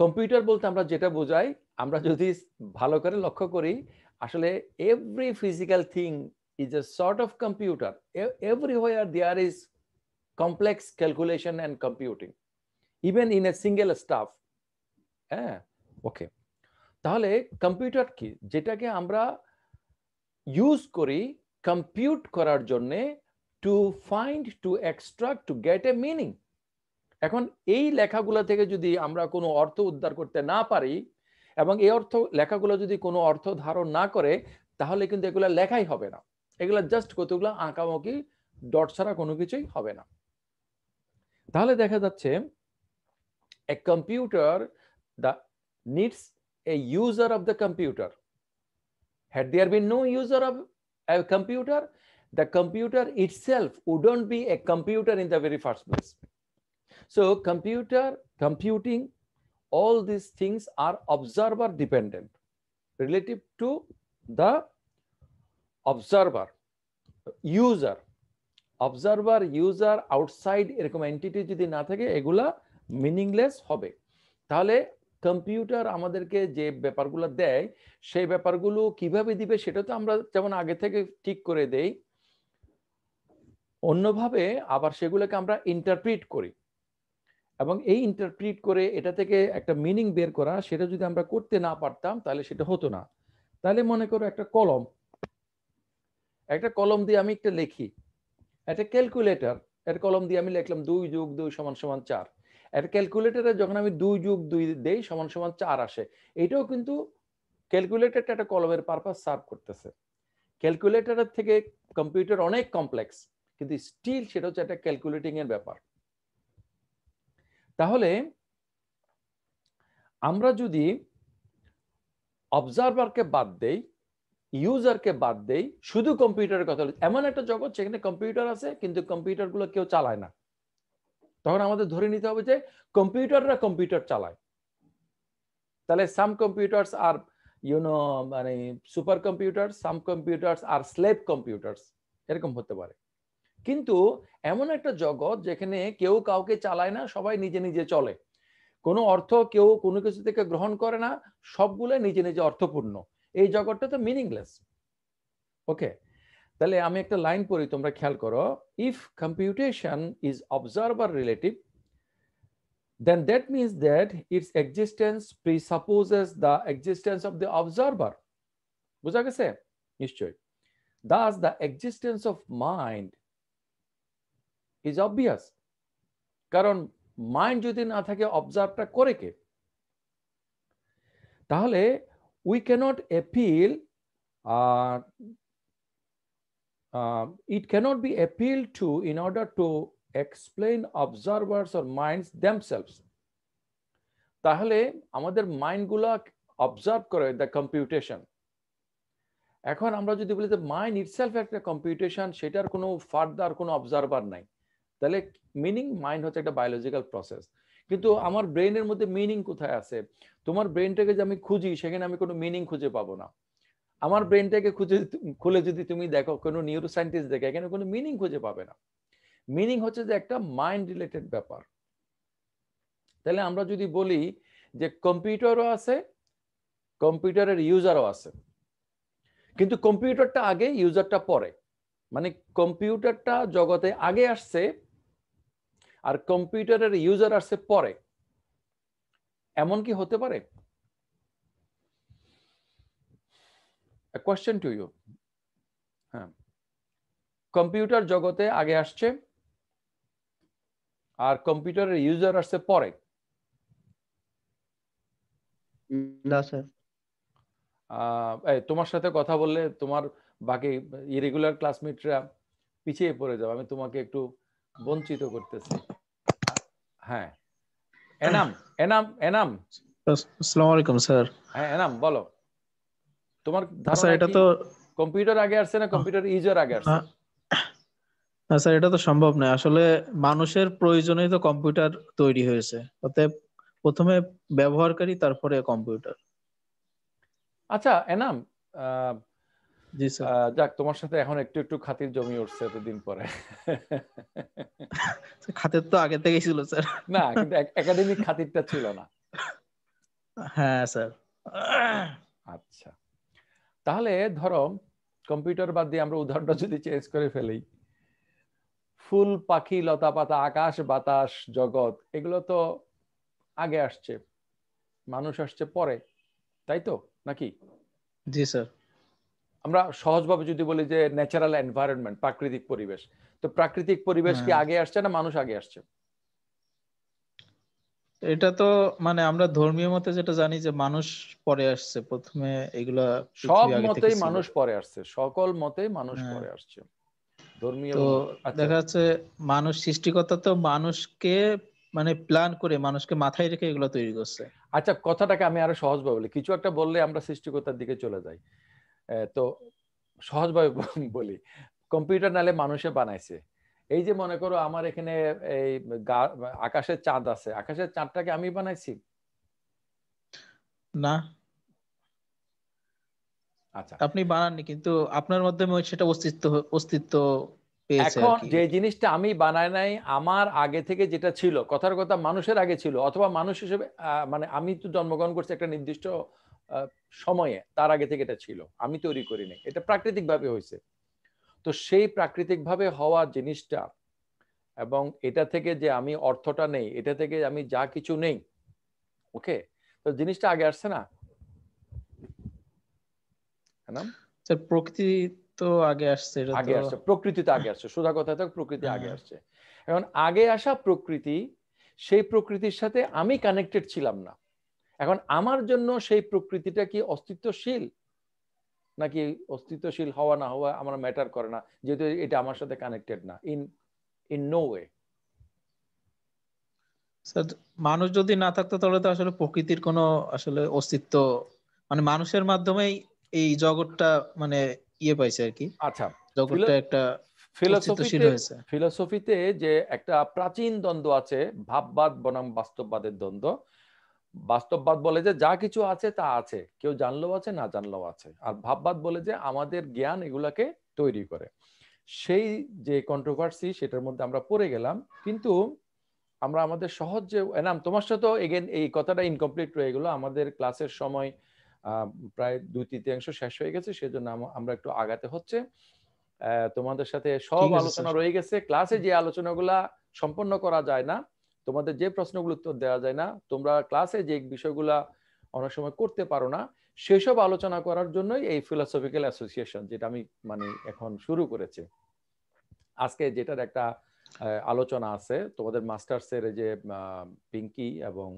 কম্পিউটার বলতে আমরা যেটা বোঝাই আমরা যদি ভালো করে লক্ষ্য করি আসলে every physical thing is a sort of computer where there is complex calculation and computing even in a single stuff হ্যাঁ ওকে তাহলে কম্পিউটার কি যেটাকে আমরা ইউজ করি কম্পিউট করার জন্যে to find to extract to get a meaning এখন এই লেখাগুলো থেকে যদি আমরা কোনো অর্থ উদ্ধার করতে না পারি এবং এই অর্থ লেখাগুলো যদি কোনো অর্থ ধারণ না করে তাহলে কিন্তু এগুলো লেখাই হবে না এগুলো জাস্ট কতগুলো আঁকামকি ডট ছাড়া কোনো কিছুই হবে না তাহলে দেখা যাচ্ছে a computer the needs a user of the computer. Had there been no user of a computer, the computer itself wouldn't be a computer in the very first place. So computer, computing, all these things are observer dependent relative to the observer, user. Observer user outside এরকম entity যদি না থাকে এগুলা meaningless হবে তাহলে computer আমাদেরকে যে ব্যাপারগুলো দেয় সেই ব্যাপারগুলো কিভাবে দিবে সেটা তো আমরা যেমন আগে থেকে ঠিক করে দেই অন্যভাবে আবার সেগুলোকে আমরা ইন্টারপ্রিট করি এবং এই ইন্টারপ্রিট করে এটা থেকে একটা মিনিং বের করা সেটা যদি আমরা করতে না পারতাম তাহলে সেটা হতো না তাহলে মনে করো একটা কলম একটা কলম দিয়ে আমি একটা লিখি একটা ক্যালকুলেটর এর কলম দিয়ে আমি লিখলাম দুই যোগ দুই সমান সমান চার একটা ক্যালকুলেটারে যখন আমি দুই যুগ দুই দেই সমান সমান চার আসে এটাও কিন্তু ক্যালকুলেটারটা একটা কলমের পারপাস সার্ভ করতেছে ক্যালকুলেটরের থেকে কম্পিউটার অনেক কমপ্লেক্স কিন্তু স্টিল সেটা হচ্ছে একটা ক্যালকুলেটিং এর ব্যাপার তাহলে আমরা যদি অবজারভারকে বাদ দেই ইউজারকে বাদ দেই শুধু কম্পিউটারের কথা এমন একটা জগৎ সেখানে কম্পিউটার আছে কিন্তু কম্পিউটারগুলো কেউ চালায় না তখন আমাদের ধরে নিতে হবে যে কম্পিউটাররা কম্পিউটার চালায় তাহলে সাম কম্পিউটার্স আর ইউনো মানে super computer some computers are slave computers এরকম হতে পারে কিন্তু এমন একটা জগৎ যেখানে কেউ কাউকে চালায় না সবাই নিজে নিজে চলে কোনো অর্থ কেউ কোনো কিছু থেকে গ্রহণ করে না সবগুলো নিজে নিজে অর্থপূর্ণ এই জগৎটা তো মিনিংলেস ওকে তাহলে আমি একটা লাইন পড়ি তোমরা খেয়াল করো if computation is observer relative then that means that its existence presupposes the existence of the observer বুঝা গেছে নিশ্চয় thus the existence of mind is obvious কারণ মাইন্ড যদি না থাকে অবজার্ভটা করে কে তাহলে we cannot appeal um, it cannot be appealed to in order to explain observers or minds themselves তাহলে আমাদের মাইন্ডগুলা অবজার্ভ করে দ্য কম্পিউটেশন এখন আমরা যদি বলি যে মাইন্ড ইটসেলফ একটা কম্পিউটেশন সেটার কোনো ফার্দার কোনো অবজারভার নাই তাহলে মিনিং মাইন্ড হচ্ছে একটা বায়োলজিক্যাল প্রসেস কিন্তু আমার ব্রেনের মধ্যে মিনিং কোথায় আছে তোমার ব্রেনটাকে যে আমি খুঁজি সেখানে আমি কোনো মিনিং খুঁজে পাবো না আমার ব্রেনটাকে খুঁজে খুলে যদি তুমি দেখো কোনো নিউরো সায়েন্টিস্ট দেখে এখানে কোনো মিনিং খুঁজে পাবে না মিনিং হচ্ছে যে একটা মাইন্ড রিলেটেড ব্যাপার তাহলে আমরা যদি বলি যে কম্পিউটারও আছে কম্পিউটারের ইউজারও আছে কিন্তু কম্পিউটারটা আগে ইউজারটা পরে মানে কম্পিউটারটা জগতে আগে আসছে আর কম্পিউটারের ইউজার আসছে পরে এমন কি হতে পারে a question to you হ্যাঁ কম্পিউটার জগতে আগে আসছে আর কম্পিউটারের ইউজার আসছে পরে না স্যার তোমার সাথে কথা বললে তোমার বাকি ইরেগুলার ক্লাসমেটরা পিছিয়ে পড়ে যাবে আমি তোমাকে একটু বঞ্চিত করতেছি হ্যাঁ এনাম এনাম এনাম আসসালামু আলাইকুম স্যার হ্যাঁ এনাম বলো তোমার আচ্ছা এটা তো কম্পিউটার আগে আসছে না কম্পিউটার ইউজার আগে আসছে না স্যার এটা তো সম্ভব নয় আসলে মানুষের প্রয়োজনেই তো কম্পিউটার তৈরি হয়েছে অতএব প্রথমে ব্যবহারকারী তারপরে কম্পিউটার আচ্ছা এনাম জি স্যার যাক তোমার সাথে এখন একটু একটু খাতির জমি উঠছে এতদিন পরে খাতির তো আগে থেকেই ছিল স্যার না কিন্তু একাডেমিক খাতিরটা ছিল না হ্যাঁ স্যার আচ্ছা তাহলে ধরো কম্পিউটার বাদ দিয়ে আমরা উদাহরণটা যদি চেঞ্জ করে ফেলি ফুল পাখি লতা পাতা আকাশ বাতাস জগৎ এগুলো তো আগে আসছে মানুষ আসছে পরে তাই তো নাকি জি স্যার আমরা সহজভাবে যদি বলি যে ন্যাচারাল এনভায়রনমেন্ট প্রাকৃতিক পরিবেশ তো প্রাকৃতিক পরিবেশ কি হ্যাঁ। আগে আসছে না মানুষ আগে আসছে এটা তো মানে আমরা ধর্মীয় মতে যেটা জানি যে মানুষ পরে আসছে প্রথমে এগুলা সব মতেই মানুষ পরে আসছে সকল মতেই মানুষ হ্যাঁ। পরে আসছে ধর্মীয় আচ্ছা। দেখা যাচ্ছে মানুষ সৃষ্টিকর্তা তো মানুষকে মানে প্ল্যান করে মানুষকে মাথায় রেখে এগুলো তৈরি করছে আচ্ছা কথাটাকে আমি আরো সহজভাবে বলি কিছু একটা বললে আমরা সৃষ্টিকর্তার দিকে চলে যাই তো সহজভাবে বলি কম্পিউটার নালে মানুষে বানাইছে এই যে মনে করো আমার এখানে এই আকাশের চাঁদ আছে আকাশের চাঁদটাকে আমি বানাইছি না আচ্ছা আপনি বানাননি কিন্তু আপনার মাধ্যমে সেটা অস্তিত্ব অস্তিত্ব এখন যে জিনিসটা আমি বানাই নাই আমার আগে থেকে যেটা ছিল কথার কথা মানুষের আগে ছিল অথবা মানুষ হিসেবে মানে আমি তো জন্মগ্রহণ করছি একটা নির্দিষ্ট সময়ে তার আগে থেকে এটা ছিল আমি তৈরি করিনি এটা প্রাকৃতিক ভাবে হয়েছে তো সেই প্রাকৃতিকভাবে হওয়া জিনিসটা এবং এটা থেকে যে আমি অর্থটা নেই এটা থেকে আমি যা কিছু নেই ওকে তো জিনিসটা আগে আসছে না প্রকৃতি তো আগে আসছে আগে আসছে প্রকৃতি তো আগে আসছে সোজা কথা তো প্রকৃতি আগে হ্যাঁ। আসছে এখন আগে আসা প্রকৃতি সেই প্রকৃতির সাথে আমি কানেক্টেড ছিলাম না এখন আমার জন্য সেই প্রকৃতিটা কি অস্তিত্বশীল নাকি অস্তিত্বশীল হওয়া না হওয়া আমার ম্যাটার করে না যেহেতু এটা আমার সাথে কানেক্টেড না ইন ইন নো ওয়ে মানুষ যদি না থাকতো তাহলে তো আসলে প্রকৃতির কোনো আসলে অস্তিত্ব মানে মানুষের মাধ্যমেই এই জগৎটা মানে ইয়ে পাইছে আর কি আচ্ছা জগৎটা একটা ফিলোসফিতে যে একটা প্রাচীন দ্বন্দ্ব আছে ভাববাদ বনাম বাস্তববাদের দ্বন্দ্ব বাস্তববাদ বলে যে যা কিছু আছে তা আছে কেউ জানলেও আছে না জানলেও আছে আর ভাববাদ বলে যে আমাদের জ্ঞান এগুলাকে তৈরি করে সেই যে কন্ট্রোভার্সি সেটার মধ্যে আমরা পড়ে গেলাম কিন্তু আমরা আমাদের সহজ যে এনাম তোমার সাথে এগেন এই কথাটা ইনকমপ্লিট রয়ে গেলো আমাদের ক্লাসের সময় প্রায় দুই তৃতীয়াংশ শেষ হয়ে গেছে সেজন্য আমরা একটু আগাতে হচ্ছে তোমাদের সাথে সব আলোচনা রয়ে গেছে ক্লাসে যে আলোচনাগুলা সম্পন্ন করা যায় না তোমাদের যে প্রশ্নগুলো উত্তর দেওয়া যায় না তোমরা ক্লাসে যে বিষয়গুলা অনেক সময় করতে পারো না সেসব আলোচনা করার জন্যই এই ফিলোসফিক্যাল অ্যাসোসিয়েশন যেটা আমি মানে এখন শুরু করেছে আজকে যেটার একটা আলোচনা আছে তোমাদের মাস্টার্সের যে পিঙ্কি এবং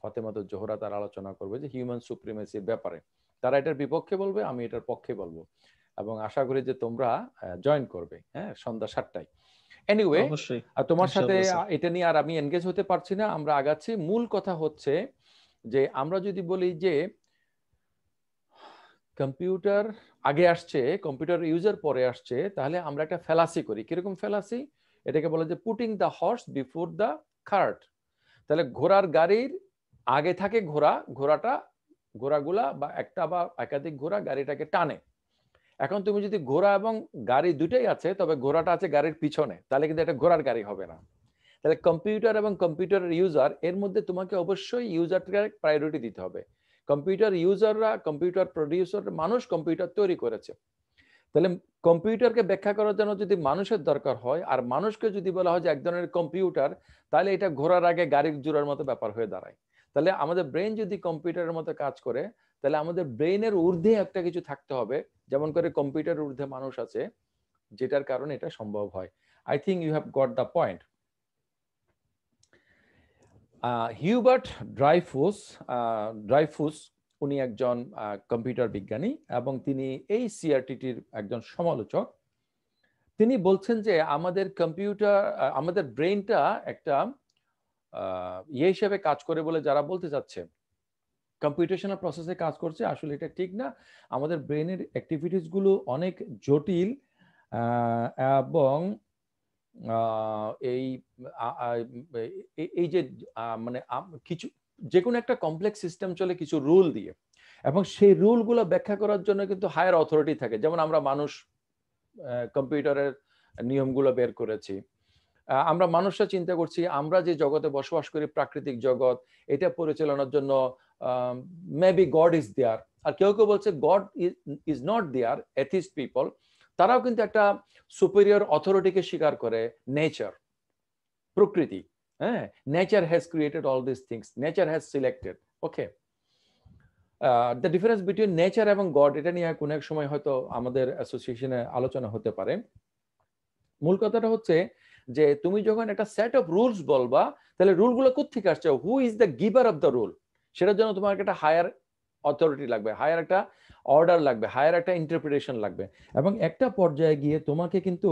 ফাতেমাত জোহরা তার আলোচনা করবে যে হিউম্যান সুপ্রিমেসির ব্যাপারে তারা এটার বিপক্ষে বলবে আমি এটার পক্ষে বলবো এবং আশা করি যে তোমরা জয়েন করবে হ্যাঁ সন্ধ্যা সাতটায় এনিওয়ে আর তোমার সাথে এটা নিয়ে আর আমি এনগেজ হতে পারছি না আমরা আগাচ্ছি মূল কথা হচ্ছে যে আমরা যদি বলি যে কম্পিউটার আগে আসছে কম্পিউটার ইউজার পরে আসছে তাহলে আমরা একটা ফেলাসি করি কিরকম ফেলাসি এটাকে বলে যে putting the horse before the cart তাহলে ঘোড়ার গাড়ির আগে থাকে ঘোড়া ঘোড়াটা ঘোড়াগুলা বা একটা বা একাধিক ঘোড়া গাড়িটাকে টানে এখন তুমি যদি ঘোড়া এবং গাড়ি দুটাই আছে তবে ঘোড়াটা আছে গাড়ির পিছনে তাহলে কিন্তু এটা ঘোড়ার গাড়ি হবে না তাহলে কম্পিউটার এবং কম্পিউটারের ইউজার এর মধ্যে তোমাকে অবশ্যই ইউজারটাকে প্রায়োরিটি দিতে হবে কম্পিউটার ইউজাররা কম্পিউটার প্রডিউসার মানুষ কম্পিউটার তৈরি করেছে তাহলে কম্পিউটারকে ব্যাখ্যা করার জন্য যদি মানুষের দরকার হয় আর মানুষকে যদি বলা হয় যে এক ধরনের কম্পিউটার তাহলে এটা ঘোরার আগে গাড়ির জোড়ার মতো ব্যাপার হয়ে দাঁড়ায় তাহলে আমাদের ব্রেন যদি কম্পিউটারের মতো কাজ করে তাহলে আমাদের ব্রেইনের ঊর্ধ্বে একটা কিছু থাকতে হবে যেমন করে কম্পিউটার ঊর্ধ্বে মানুষ আছে যেটার কারণে এটা সম্ভব হয় I think you have got the point Hubert Dreyfus Dreyfus উনি একজন কম্পিউটার বিজ্ঞানী এবং তিনি এই সিআরটিটির একজন সমালোচক তিনি বলছেন যে আমাদের কম্পিউটার আমাদের ব্রেইনটা একটা ইয়ে হিসেবে কাজ করে বলে যারা বলতে চাচ্ছে কম্পিউটেশনাল প্রসেসে কাজ করছে আসলে এটা ঠিক না আমাদের ব্রেনের অ্যাক্টিভিটিসগুলো অনেক জটিল এবং এই এই যে মানে কিছু যে কোনো একটা কমপ্লেক্স সিস্টেম চলে কিছু রুল দিয়ে এবং সেই রুলগুলো ব্যাখ্যা করার জন্য কিন্তু হায়ার অথরিটি থাকে যেমন আমরা মানুষ কম্পিউটারের নিয়মগুলো বের করেছি আমরা মানুষরা চিন্তা করছি আমরা যে জগতে বসবাস করি প্রাকৃতিক জগৎ এটা পরিচালনার জন্য মেবি গড ইজ দেয়ার আর কেউ কেউ বলছে God is not there atheist people তারাও কিন্তু একটা সুপেরিয়র অথরিটিকে স্বীকার করে নেচার প্রকৃতি হ্যাঁ nature has created all this things nature has selected okay the difference between nature এবং গড এটা নিয়ে কোনো এক সময় হয়তো আমাদের অ্যাসোসিয়েশনে আলোচনা হতে পারে মূল কথাটা হচ্ছে যে তুমি যখন একটা সেট অফ রুলস বলবা তাহলে রুলগুলো কোথেকে আসছে who is the giver of the rule সেটার জন্য তোমাকে একটা হায়ার অথরিটি লাগবে হায়ার একটা অর্ডার লাগবে হায়ার একটা ইন্টারপ্রিটেশন লাগবে এবং একটা পর্যায়ে গিয়ে তোমাকে কিন্তু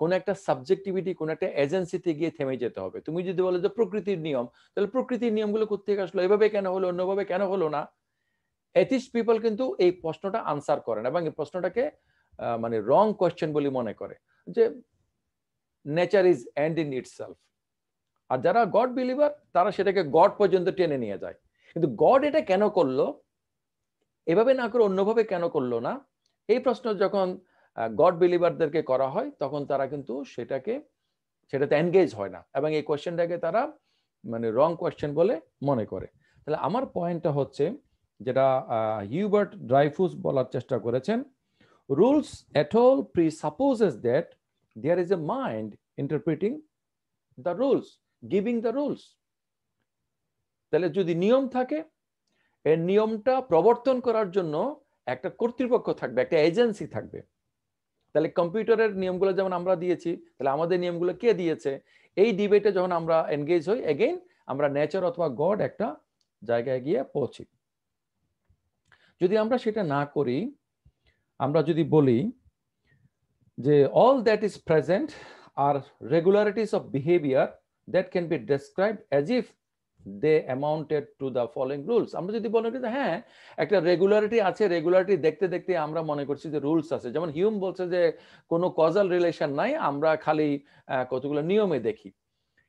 কোন একটা সাবজেক্টিভিটি কোন একটা এজেন্সিতে গিয়ে থেমে যেতে হবে তুমি যদি বলো যে প্রকৃতির নিয়ম তাহলে প্রকৃতির নিয়মগুলো থেকে আসলো এভাবে কেন হলো অন্যভাবে কেন হলো না এথিস্ট পিপল কিন্তু এই প্রশ্নটা আনসার করেন এবং এই প্রশ্নটাকে মানে রং কোয়েশ্চেন বলে মনে করে যে nature is end in itself আর যারা গড বিলিভার তারা সেটাকে গড পর্যন্ত টেনে নিয়ে যায় কিন্তু গড এটা কেন করলো এভাবে না করে অন্যভাবে কেন করলো না এই প্রশ্ন যখন গড বিলিভারদেরকে করা হয় তখন তারা কিন্তু সেটাকে সেটাতে এনগেজ হয় না এবং এই কোয়েশ্চেনটাকে তারা মানে রং কোয়েশ্চেন বলে মনে করে তাহলে আমার পয়েন্টটা হচ্ছে যেটা হিউবার্ট ড্রাইফুস বলার চেষ্টা করেছেন rules at all presupposes that there is a mind interpreting the rules giving the rules তাহলে যদি নিয়ম থাকে এর নিয়মটা প্রবর্তন করার জন্য একটা কর্তৃপক্ষ থাকবে একটা এজেন্সি থাকবে তাহলে কম্পিউটারের নিয়মগুলো যেমন আমরা দিয়েছি তাহলে আমাদের নিয়মগুলো কে দিয়েছে এই ডিবেটে যখন আমরা এনগেজ হই এগেইন আমরা নেচার অথবা গড একটা জায়গায় গিয়ে পৌঁছি যদি আমরা সেটা না করি আমরা যদি বলি যে all that is present are regularities of behaviour that can be described as if they amounted to the following rules আমরা যদি বলি যে হ্যাঁ একটা রেগুলারিটি আছে রেগুলারিটি দেখতে দেখতে আমরা মনে করছি যে রুলস আছে যেমন হিউম বলছে যে কোনো কজাল রিলেশন নাই আমরা খালি কতগুলো নিয়মে দেখি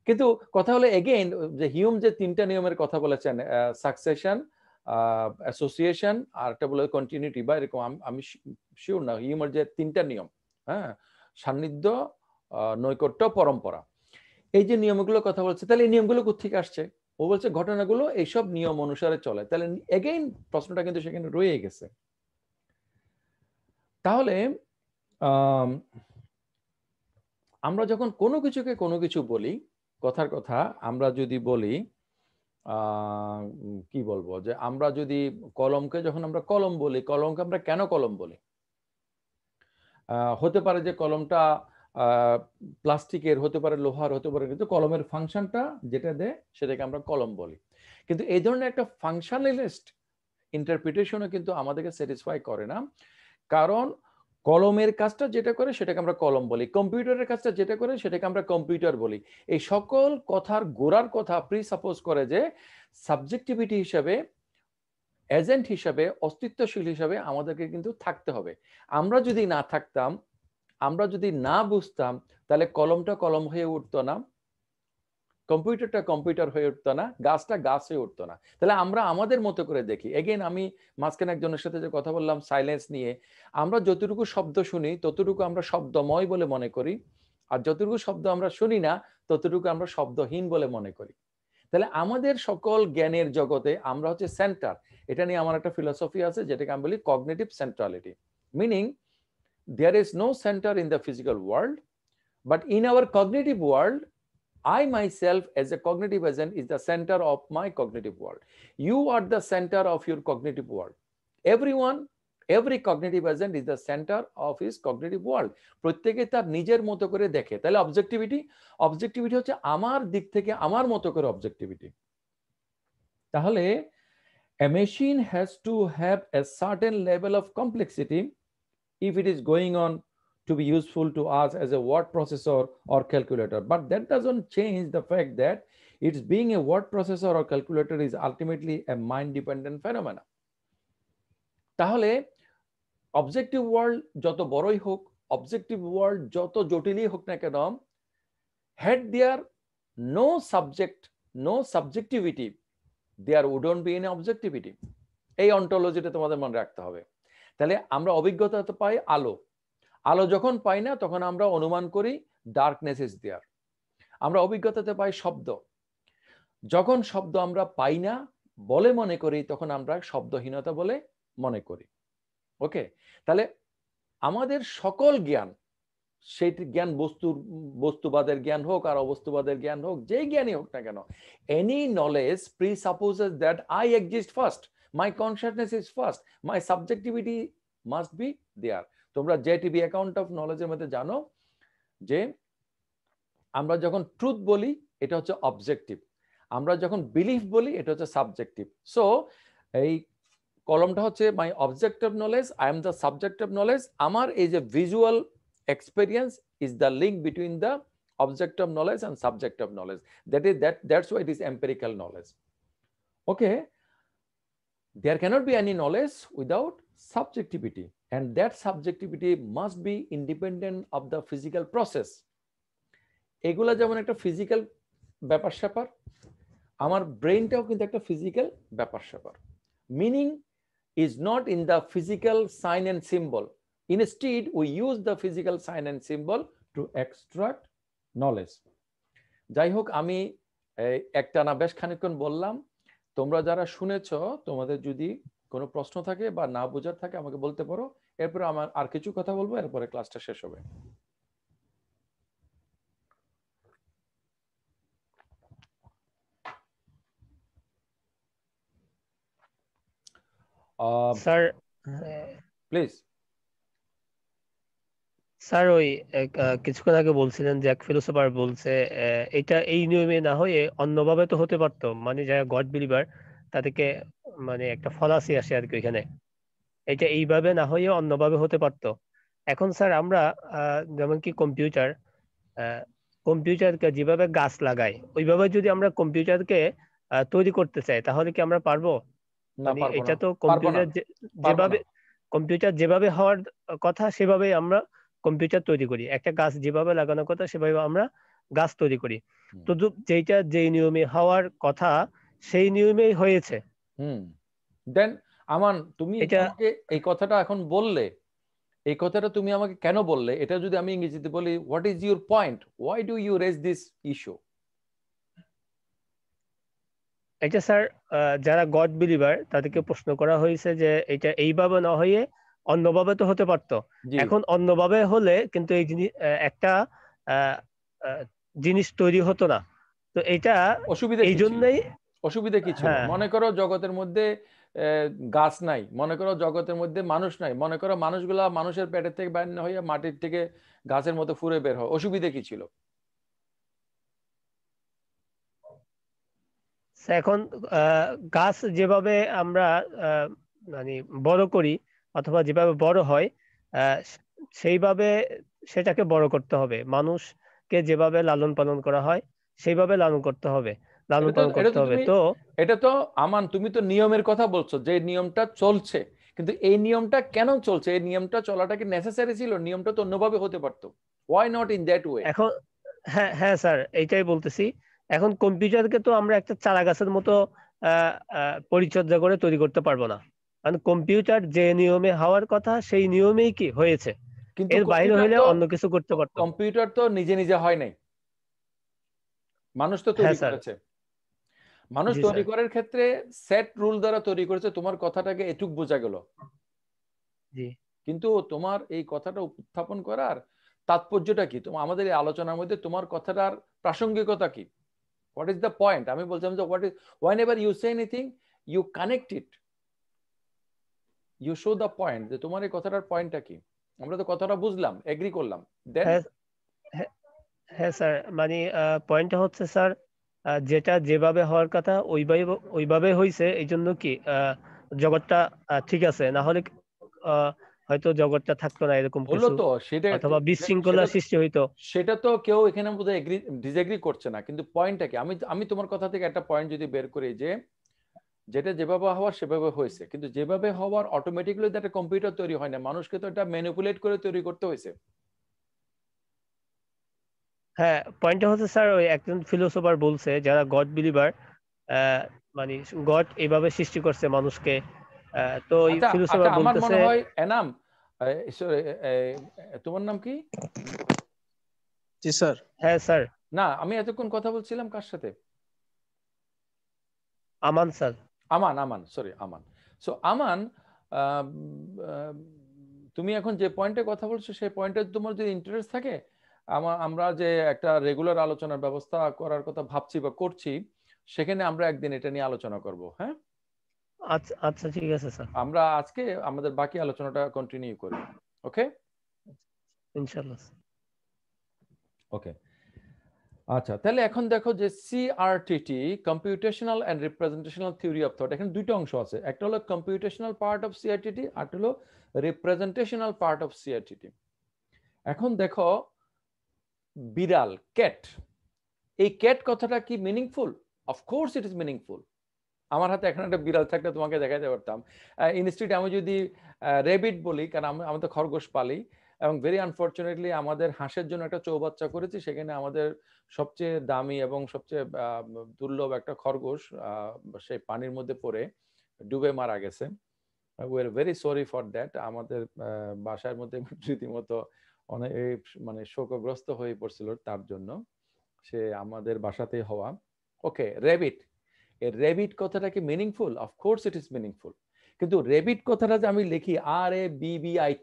কিন্তু কথা হলো এগেইন যে হিউম যে তিনটা নিয়মের কথা বলেছেন সাকসেশন অ্যাসোসিয়েশন আর একটা বলে কন্টিনিউটি বা এরকম আমি শিওর না হিউমের যে তিনটা নিয়ম হ্যাঁ সান্নিধ্য নৈকট্য পরম্পরা এই যে নিয়মগুলো কথা বলছে তাহলে এই নিয়মগুলো কোথেকে আসছে ও বলছে ঘটনাগুলো এইসব নিয়ম অনুসারে চলে তাহলে এগেইন প্রশ্নটা কিন্তু সেখানে রয়ে গেছে তাহলে আমরা যখন কোনো কিছুকে কোনো কিছু বলি কথার কথা আমরা যদি বলি কি বলবো যে আমরা যদি কলমকে যখন আমরা কলম বলি কলমকে আমরা কেন কলম বলি হতে পারে যে কলমটা প্লাস্টিকের হতে পারে লোহার হতে পারে কিন্তু কলমের ফাংশনটা যেটা দেয় সেটাকে আমরা কলম বলি কিন্তু এই ধরনের একটা ফাংশনালিস্ট ইন্টারপ্রিটেশনও কিন্তু আমাদেরকে স্যাটিসফাই করে না কারণ কলমের কাজটা যেটা করে সেটাকে আমরা কলম বলি কম্পিউটারের কাজটা যেটা করে সেটাকে আমরা কম্পিউটার বলি এই সকল কথার গোড়ার কথা প্রিসাপোজ করে যে সাবজেক্টিভিটি হিসাবে এজেন্ট হিসাবে অস্তিত্বশীল হিসাবে আমাদেরকে কিন্তু থাকতে হবে আমরা যদি না থাকতাম আমরা যদি না বুঝতাম তাহলে কলমটা কলম হয়ে উঠতো না কম্পিউটারটা কম্পিউটার হয়ে উঠতো না গাছটা গাছ হয়ে উঠতো না তাহলে আমরা আমাদের মতো করে দেখি এগেন আমি মাঝখানে একজনের সাথে যে কথা বললাম সাইলেন্স নিয়ে আমরা যতটুকু শব্দ শুনি ততটুকু আমরা শব্দময় বলে মনে করি আর যতটুকু শব্দ আমরা শুনি না ততটুকু আমরা শব্দহীন বলে মনে করি তাহলে আমাদের সকল জ্ঞানের জগতে আমরা হচ্ছে সেন্টার এটা নিয়ে আমার একটা ফিলসফি আছে যেটাকে আমি বলি cognitive centrality meaning there is no center in the physical world, but in our cognitive world, I myself as a cognitive agent is the center of my cognitive world. You are the center of your cognitive world. Everyone, every cognitive agent is the center of his cognitive world. প্রত্যেকে তার নিজের মতো করে দেখে তাহলে objectivity objectivity হচ্ছে আমার দিক থেকে আমার মতো করে অবজেক্টিভিটি তাহলে a machine has to have a certain level of complexity if it is going on to be useful to us as a word processor or calculator. But that doesn't change the fact that it's being a word processor or calculator is ultimately a mind dependent phenomena. তাহলে world, joto যত hook, হোক world, joto যত জটিলই হোক না there no subject, no subjectivity, there wouldn't be any objectivity. A ontology এই the তোমাদের মনে রাখতে হবে তাহলে আমরা অভিজ্ঞতা তো পাই আলো আলো যখন পাই না তখন আমরা অনুমান করি ডার্কনেস ইজ দেয়ার আমরা অভিজ্ঞতাতে পাই শব্দ যখন শব্দ আমরা পাই না বলে মনে করি তখন আমরা শব্দহীনতা বলে মনে করি ওকে তাহলে আমাদের সকল জ্ঞান সেই জ্ঞান বস্তুর বস্তুবাদের জ্ঞান হোক আর অবস্তুবাদের জ্ঞান হোক যে জ্ঞানই হোক না কেন any knowledge presupposes that I exist first my consciousness is first my subjectivity must be there তোমরা টিভি অ্যাকাউন্ট অফ নলেজের মধ্যে জানো যে আমরা যখন ট্রুথ বলি এটা হচ্ছে অবজেক্টিভ আমরা যখন বিলিফ বলি এটা হচ্ছে সাবজেক্টিভ সো এই কলমটা হচ্ছে my objective knowledge I am the subjective knowledge আমার এই যে visual experience is the link between the objective knowledge and subjective knowledge that is that that's why it is empirical knowledge okay there cannot be any knowledge without subjectivity and that subjectivity must be independent of the physical process এগুলা যেমন একটা physical ব্যাপার স্যাপার আমার ব্রেনটাও কিন্তু একটা physical ব্যাপার স্যাপার meaning is not in the physical sign and symbol in instead we use the physical sign and symbol to extract knowledge যাই হোক আমি একটানা বেশ খানিক্ষণ বললাম তোমরা যারা শুনেছ তোমাদের যদি কোনো প্রশ্ন থাকে বা না বোঝার থাকে আমাকে বলতে পারো এরপরে আমার আর কিছু কথা বলবো এরপরে ক্লাসটা শেষ হবে স্যার প্লিজ হ্যাঁ। স্যার ওই কিছুক্ষণ আগে বলছিলেন যে এক ফিলোসফার বলছে এটা এই নিয়মে না হয়ে অন্যভাবে তো হতে পারত মানে যারা গড বিলিভার তাদেরকে মানে একটা ফলাসি আসে আর কি ওইখানে এটা এইভাবে না হয়ে অন্যভাবে হতে পারত এখন স্যার আমরা যেমন কি কম্পিউটার কম্পিউটারকে যেভাবে গাছ লাগাই ওইভাবে যদি আমরা কম্পিউটারকে তৈরি করতে চাই তাহলে কি আমরা পারবো মানে এটা তো কম্পিউটার যেভাবে কম্পিউটার যেভাবে হওয়ার কথা সেভাবে আমরা কম্পিউটার তৈরি করি একটা গাছ যেভাবে লাগানোর কথা সেভাবে আমরা গাছ তৈরি করি তো যেটা যেই নিয়মে হওয়ার কথা সেই নিয়মেই হয়েছে দেন আমান তুমি আমাকে এই কথাটা এখন বললে এই কথাটা তুমি আমাকে কেন বললে এটা যদি আমি ইংরেজিতে বলি what is your point why do you raise this issue এটা স্যার যারা গড বিলিভার তাদেরকে প্রশ্ন করা হয়েছে যে এটা এইভাবে না হয়ে অন্যভাবে তো হতে পারত এখন অন্যভাবে হলে কিন্তু এই জিনিস একটা জিনিস তৈরি হতো না তো এটা অসুবিধা এই জন্যই অসুবিধা কিছু হ্যাঁ। মনে করো জগতের মধ্যে গাছ নাই মনে করো জগতের মধ্যে মানুষ নাই মনে করো মানুষগুলা মানুষের পেটের থেকে বাইর না হইয়া মাটির থেকে গাছের মতো ফুরে বের হয় অসুবিধা কি ছিল এখন গাছ যেভাবে আমরা মানে বড় করি অথবা যেভাবে বড় হয় সেইভাবে সেটাকে বড় করতে হবে মানুষকে যেভাবে লালন পালন করা হয় সেইভাবে লালন করতে হবে লালন পালন করতে হবে তো এটা তো আমান তুমি তো নিয়মের কথা বলছো যে নিয়মটা চলছে কিন্তু এই নিয়মটা কেন চলছে এই নিয়মটা চলাটা কি নেসেসারি ছিল নিয়মটা তো অন্যভাবে হতে পারত why not in that way এখন হ্যাঁ হ্যাঁ স্যার এইটাই বলতেছি এখন কম্পিউটারকে তো আমরা একটা চারা গাছের মতো পরিচর্যা করে তৈরি করতে পারবো না কারণ কম্পিউটার যে নিয়মে হওয়ার কথা সেই নিয়মেই কি হয়েছে এর বাইরে হইলে অন্য কিছু করতে পারতো কম্পিউটার তো নিজে নিজে হয় নাই মানুষ তো তৈরি হ্যাঁ, করেছে মানুষ তৈরি করার ক্ষেত্রে সেট রুল দ্বারা তৈরি করেছে তোমার কথাটাকে এটুক বোঝা গেল কিন্তু তোমার এই কথাটা উত্থাপন করার তাৎপর্যটা কি তোমার আমাদের এই আলোচনার মধ্যে তোমার কথাটার প্রাসঙ্গিকতা কি হোয়াট ইজ দ্য পয়েন্ট আমি বলছিলাম যে what is whenever you say anything you connect it you show the point যে তোমার এই কথাটার পয়েন্টটা কি আমরা তো কথাটা বুঝলাম এগ্রি করলাম দেন হ্যাঁ স্যার হ্যাঁ, মানে পয়েন্টটা হচ্ছে স্যার যেটা যেভাবে হওয়ার কথা ওইভাবে ওইভাবে হয়েছে এই জন্য কি জগৎটা ঠিক আছে না হলে হয়তো জগৎটা থাকতো না এরকম হলো তো সেটা অথবা বিশৃঙ্খলা সৃষ্টি হইতো সেটা তো কেউ এখানে বোধহয় এগ্রি ডিসএগ্রি করছে না কিন্তু পয়েন্টটা কি আমি আমি তোমার কথা থেকে একটা পয়েন্ট যদি বের করি যে যেটা যেভাবে হওয়ার সেভাবে হয়েছে কিন্তু যেভাবে হওয়ার অটোমেটিকলি একটা কম্পিউটার তৈরি হয় না মানুষকে তো এটা ম্যানিপুলেট করে তৈরি করতে হয়েছে হ্যাঁ পয়েন্টটা হচ্ছে স্যার ওই একজন ফিলোসোফার বলছে যারা গড বিলিভার মানে গড এভাবে সৃষ্টি করছে মানুষকে তো এই ফিলোসোফার আচ্ছা, আচ্ছা, বলতেছে হয় এনাম তোমার নাম কি জি স্যার হ্যাঁ স্যার না আমি এতক্ষণ কথা বলছিলাম কার সাথে Aman sir Aman Aman sorry Aman so Aman তুমি এখন যে পয়েন্টে কথা বলছো সেই পয়েন্টে তোমার যদি ইন্টারেস্ট থাকে আমরা যে একটা রেগুলার আলোচনার ব্যবস্থা করার কথা ভাবছি বা করছি সেখানে আমরা একদিন এটা নিয়ে আলোচনা করব হ্যাঁ আচ্ছা আচ্ছা ঠিক আছে স্যার আমরা আজকে আমাদের বাকি আলোচনাটা কন্টিনিউ করি ওকে ইনশাআল্লাহ ওকে আচ্ছা তাহলে এখন দেখো যে CRTT computational and representational theory of thought এখানে দুইটা অংশ আছে একটা হলো কম্পিউটেশনাল পার্ট অফ সিআরটিটি আর হলো রিপ্রেজেন্টেশনাল পার্ট অফ সিআরটিটি এখন দেখো বিড়াল ক্যাট এই ক্যাট কথাটা কি meaningful of course it is meaningful আমার হাতে এখন একটা বিড়াল থাকলে তোমাকে দেখাতে পারতাম ইনস্টিটিউট আমি যদি রেবিট বলি কারণ আমি তো খরগোশ পালি এবং ভেরি আনফর্চুনেটলি আমাদের হাঁসের জন্য একটা চৌবাচ্চা করেছি সেখানে আমাদের সবচেয়ে দামি এবং সবচেয়ে দুর্লভ একটা খরগোশ সেই পানির মধ্যে পড়ে ডুবে মারা গেছে we are very sorry for that আমাদের বাসার মধ্যে রীতিমতো অনেক মানে শোকগ্রস্ত হয়ে পড়ছিল তার জন্য সে আমাদের বাসাতেই হওয়া ওকে রেবিট এ রেবিট কথাটা কি meaningful of course it is meaningful কিন্তু রেবিট কথাটা যে আমি লিখি আর এ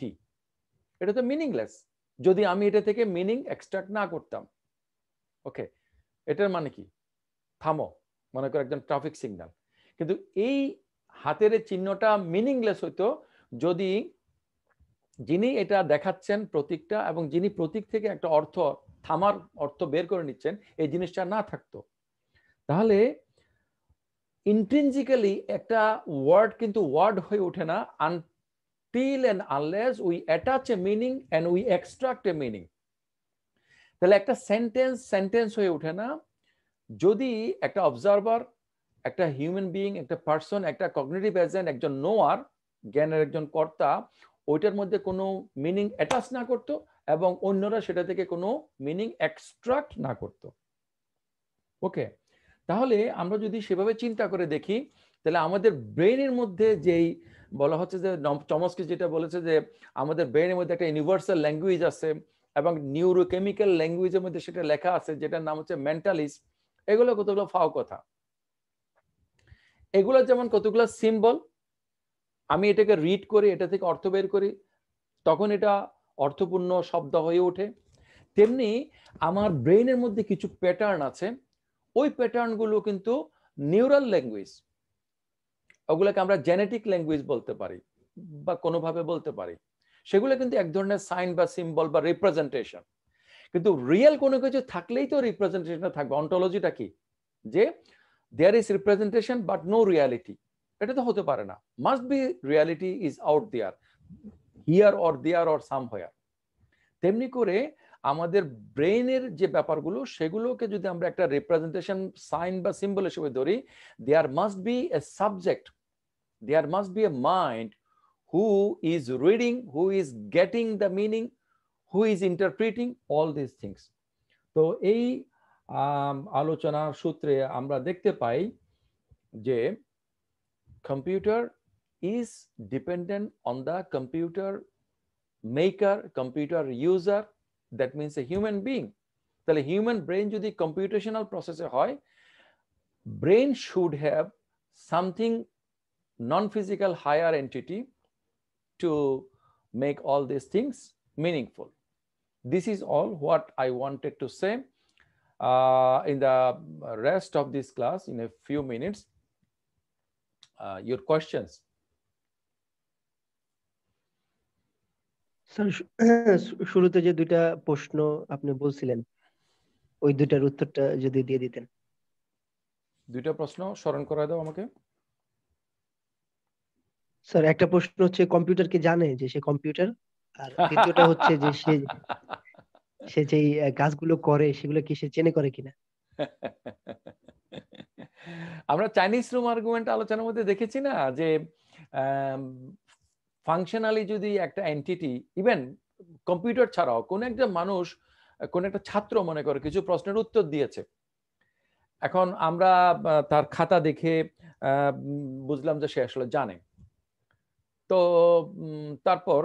টি এটা তো মিনিংলেস যদি আমি এটা থেকে মিনিং এক্সট্রাক্ট না করতাম ওকে এটার মানে কি থামো মনে করো একদম ট্রাফিক সিগনাল কিন্তু এই হাতের চিহ্নটা মিনিংলেস হইতো যদি যিনি এটা দেখাচ্ছেন প্রতীকটা এবং যিনি প্রতীক থেকে একটা অর্থ থামার অর্থ বের করে নিচ্ছেন এই জিনিসটা না থাকতো তাহলে ইন্ট্রিনজিক্যালি একটা ওয়ার্ড কিন্তু ওয়ার্ড হয়ে ওঠে না till and unless we attach a meaning and we extract a meaning তাহলে একটা সেন্টেন্স সেন্টেন্স হয়ে ওঠে না যদি একটা অবজারভার একটা হিউম্যান বিইং একটা পার্সন একটা কগনিটিভ এজেন্ট একজন নোয়ার জ্ঞানের একজন কর্তা ওইটার মধ্যে কোনো মিনিং অ্যাটাচ না করত এবং অন্যরা সেটা থেকে কোনো মিনিং এক্সট্রাক্ট না করত ওকে তাহলে আমরা যদি সেভাবে চিন্তা করে দেখি তাহলে আমাদের ব্রেনের মধ্যে যেই বলা হচ্ছে যে চমস্কি যেটা বলেছে যে আমাদের ব্রেনের মধ্যে একটা ইউনিভার্সাল ল্যাঙ্গুয়েজ আছে এবং নিউরোকেমিক্যাল ল্যাঙ্গুয়েজের মধ্যে সেটা লেখা আছে যেটার নাম হচ্ছে মেন্টালিস্ট এগুলো কতগুলো ফাও কথা এগুলো যেমন কতগুলো সিম্বল আমি এটাকে রিড করি এটা থেকে অর্থ বের করি তখন এটা অর্থপূর্ণ শব্দ হয়ে ওঠে তেমনি আমার ব্রেইনের মধ্যে কিছু প্যাটার্ন আছে ওই প্যাটার্নগুলো কিন্তু নিউরাল ল্যাঙ্গুয়েজ ওগুলোকে আমরা জেনেটিক ল্যাঙ্গুয়েজ বলতে পারি বা কোনোভাবে বলতে পারি সেগুলো কিন্তু এক ধরনের সাইন বা সিম্বল বা রিপ্রেজেন্টেশন কিন্তু রিয়েল কোনো কিছু থাকলেই তো রিপ্রেজেন্টেশনটা থাকবে অন্টোলজিটা কি যে there is representation but no reality এটা তো হতে পারে না must be reality is out there here or there or somewhere তেমনি করে আমাদের ব্রেনের যে ব্যাপারগুলো সেগুলোকে যদি আমরা একটা রিপ্রেজেন্টেশন সাইন বা সিম্বল হিসেবে ধরি there must be a subject there must be a mind who is reading, who is getting the meaning, who is interpreting all these things. তো এই আলোচনার সূত্রে আমরা দেখতে পাই যে computer is dependent on the computer maker computer user that means a human being তাহলে human brain যদি কম্পিউটেশনাল প্রসেসে হয় brain should have something non-physical higher entity to make all these things meaningful. This is all what I wanted to say. Uh, in the rest of this class, in a few minutes, uh, your questions. Sir শুরুতে যে দুইটা প্রশ্ন আপনি বলছিলেন ওই দুইটার উত্তরটা যদি দিয়ে দিতেন দুইটা প্রশ্ন স্মরণ করায় দাও আমাকে স্যার একটা প্রশ্ন হচ্ছে কম্পিউটার কি জানে যে সে কম্পিউটার আর দ্বিতীয়টা হচ্ছে যে সে সে যেই কাজগুলো করে সেগুলো কি সে চেনে করে কিনা আমরা চাইনিজ রুম আর্গুমেন্ট আলোচনার মধ্যে দেখেছি না যে ফাংশনালি যদি একটা এন্টিটি ইভেন কম্পিউটার ছাড়াও কোনো একজন মানুষ কোনো একটা ছাত্র মনে করে কিছু প্রশ্নের উত্তর দিয়েছে এখন আমরা তার খাতা দেখে বুঝলাম যে সে আসলে জানে তো তারপর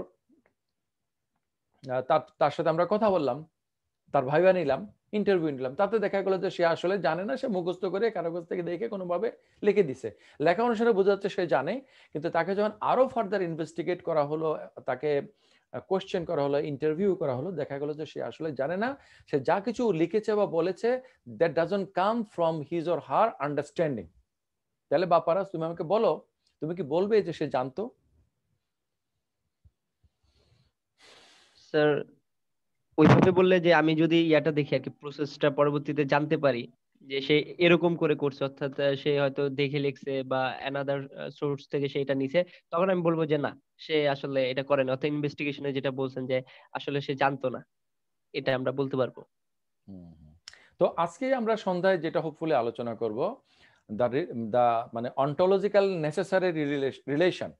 তার সাথে আমরা কথা বললাম তার ভাইবা নিলাম ইন্টারভিউ নিলাম তাতে দেখা গেলো যে সে আসলে জানে না সে মুখস্থ করে কারো থেকে দেখে কোনোভাবে লিখে দিছে লেখা অনুসারে বোঝা যাচ্ছে সে জানে কিন্তু তাকে যখন আরো ফার্দার ইনভেস্টিগেট করা হলো তাকে কোশ্চেন করা হলো ইন্টারভিউ করা হলো দেখা গেলো যে সে আসলে জানে না সে যা কিছু লিখেছে বা বলেছে that doesn't come from his or her understanding তাহলে বাপারা তুমি আমাকে বলো তুমি কি বলবে যে সে জানতো স্যার ওইভাবে বললে যে আমি যদি ইয়াটা দেখি আর কি প্রসেসটা পরবর্তীতে জানতে পারি যে সে এরকম করে করছে অর্থাৎ সে হয়তো দেখে লিখছে বা অ্যানাদার সোর্স থেকে সে এটা নিছে তখন আমি বলবো যে না সে আসলে এটা করেনি অর্থাৎ ইনভেস্টিগেশনে যেটা বলছেন যে আসলে সে জানতো না এটা আমরা বলতে পারবো তো আজকে আমরা সন্ধ্যায় যেটা হোপফুলি আলোচনা করব দা মানে অন্টোলজিক্যাল নেসেসারি রিলেশন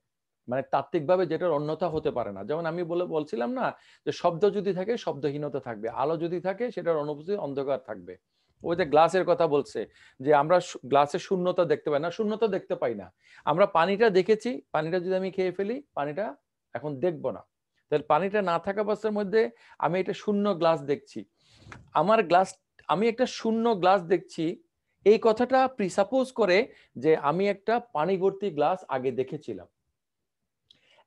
মানে তাত্ত্বিকভাবে যেটার অন্যথা হতে পারে না যেমন আমি বলে বলছিলাম না যে শব্দ যদি থাকে শব্দহীনতা থাকবে আলো যদি থাকে সেটার অনুপস্থিতি অন্ধকার থাকবে ওই যে গ্লাসের কথা বলছে যে আমরা গ্লাসের শূন্যতা দেখতে পাই না শূন্যতা দেখতে পাই না আমরা পানিটা দেখেছি পানিটা যদি আমি খেয়ে ফেলি পানিটা এখন দেখব না তাহলে পানিটা না থাকা অবস্থার মধ্যে আমি এটা শূন্য গ্লাস দেখছি আমার গ্লাস আমি একটা শূন্য গ্লাস দেখছি এই কথাটা প্রিসাপোজ করে যে আমি একটা পানি ভর্তি গ্লাস আগে দেখেছিলাম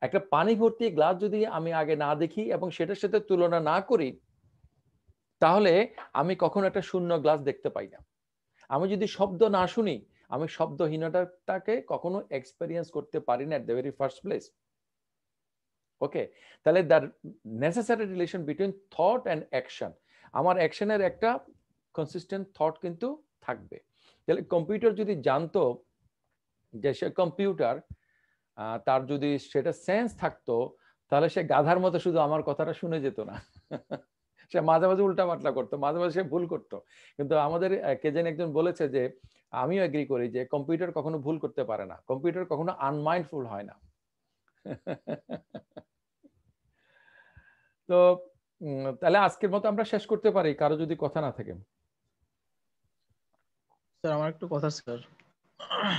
একটা পানি ভর্তি গ্লাস যদি আমি আগে না দেখি এবং সেটার সাথে তুলনা না করি তাহলে আমি কখনো একটা শূন্য গ্লাস দেখতে পাই না আমি যদি শব্দ না শুনি আমি শব্দহীনতাটাকে কখনো এক্সপেরিয়েন্স করতে পারি না at the very first place okay তাহলে the necessary relation between thought and action আমার অ্যাকশনের একটা কনসিস্টেন্ট থট কিন্তু থাকবে তাহলে কম্পিউটার যদি জানতো যে সে কম্পিউটার তার যদি সেটা সেন্স থাকতো তাহলে সে গাধার মতো শুধু আমার কথাটা শুনে যেত না সে মাঝে মাঝে উল্টা পাল্টা করতো মাঝে মাঝে সে ভুল করতো কিন্তু আমাদের কে যেন একজন বলেছে যে আমিও এগ্রি করি যে কম্পিউটার কখনো ভুল করতে পারে না কম্পিউটার কখনো আনমাইন্ডফুল হয় না তো তাহলে আজকের মতো আমরা শেষ করতে পারি কারো যদি কথা না থাকে স্যার আমার একটু কথা স্যার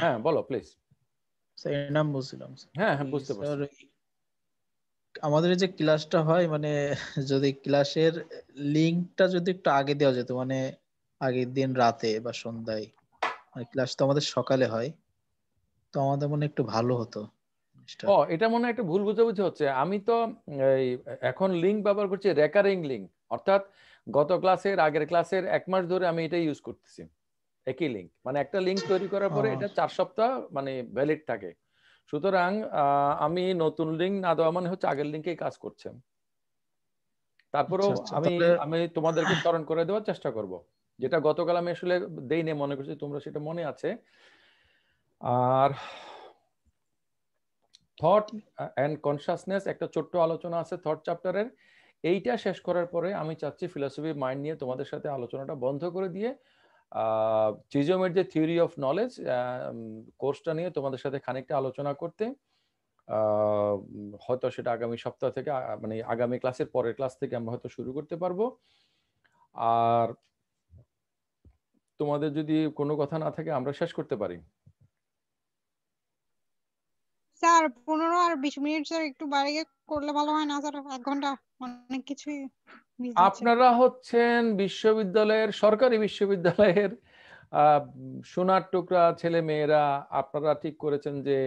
হ্যাঁ বলো প্লিজ এর নাম বলছিলাম হ্যাঁ হ্যাঁ বুঝতে পারছি আমাদের যে ক্লাসটা হয় মানে যদি ক্লাসের লিংকটা যদি একটু আগে দেওয়া যেত মানে আগের দিন রাতে বা সন্ধ্যায় ক্লাস মানে তো আমাদের সকালে হয় তো আমাদের মনে একটু ভালো হতো ও এটা মনে একটা ভুল বুঝাবুঝি হচ্ছে আমি তো এখন লিংক ব্যবহার করছি রেকারিং লিংক অর্থাৎ গত ক্লাসের আগের ক্লাসের এক মাস ধরে আমি এটা ইউজ করতেছি একই লিঙ্ক মানে একটা লিঙ্ক তৈরি করার পরে এটা চার সপ্তাহ মানে ভ্যালিড থাকে সুতরাং আমি নতুন লিঙ্ক না দেওয়া মানে হচ্ছে আগের লিঙ্কেই কাজ করছে তারপরেও আচ্ছা, আচ্ছা, আমি আমি তোমাদেরকে স্মরণ করে দেওয়ার চেষ্টা করব যেটা গতকাল আমি আসলে দেই নে মনে করছি তোমরা সেটা মনে আছে আর থট অ্যান্ড কনসাসনেস একটা ছোট্ট আলোচনা আছে থট চ্যাপ্টারের এইটা শেষ করার পরে আমি চাচ্ছি ফিলোসফি মাইন্ড নিয়ে তোমাদের সাথে আলোচনাটা বন্ধ করে দিয়ে চিজমের যে থিওরি অফ নলেজ কোর্সটা নিয়ে তোমাদের সাথে খানিকটা আলোচনা করতে হয়তো সেটা আগামী সপ্তাহ থেকে মানে আগামী ক্লাসের পরের ক্লাস থেকে আমরা হয়তো শুরু করতে পারবো আর তোমাদের যদি কোনো কথা না থাকে আমরা শেষ করতে পারি স্যার পনেরো আর বিশ মিনিট স্যার একটু বাইরে করলে ভালো হয় না স্যার এক ঘন্টা অনেক কিছুই আপনারা হচ্ছেন বিশ্ববিদ্যালয়ের সরকারি বিশ্ববিদ্যালয়ের সোনার টুকরা ছেলে মেয়েরা আপনারা ঠিক করেছেন যে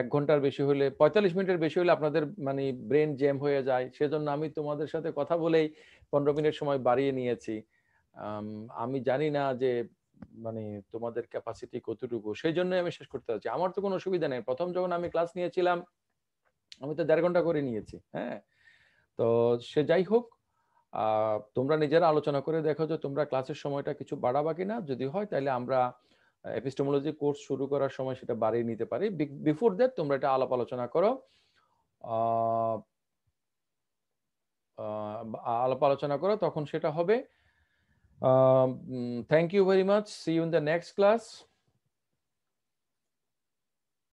এক ঘন্টার বেশি হলে পঁয়তাল্লিশ মিনিটের বেশি হলে আপনাদের মানে ব্রেন জ্যাম হয়ে যায় সেজন্য আমি তোমাদের সাথে কথা বলেই পনেরো মিনিট সময় বাড়িয়ে নিয়েছি আমি জানি না যে মানে তোমাদের ক্যাপাসিটি কতটুকু সেই জন্য আমি শেষ করতে চাচ্ছি আমার তো কোনো অসুবিধা নেই প্রথম যখন আমি ক্লাস নিয়েছিলাম আমি তো দেড় ঘন্টা করে নিয়েছি হ্যাঁ তো সে যাই হোক তোমরা নিজেরা আলোচনা করে দেখো যে তোমরা ক্লাসের সময়টা কিছু বাড়াবা কিনা যদি হয় তাহলে আমরা এপিস্টোমোলজি কোর্স শুরু করার সময় সেটা বাড়িয়ে নিতে পারি বিফোর দ্যাট তোমরা এটা আলাপ আলোচনা করো আলাপ আলোচনা করো তখন সেটা হবে thank you very much see you in the next class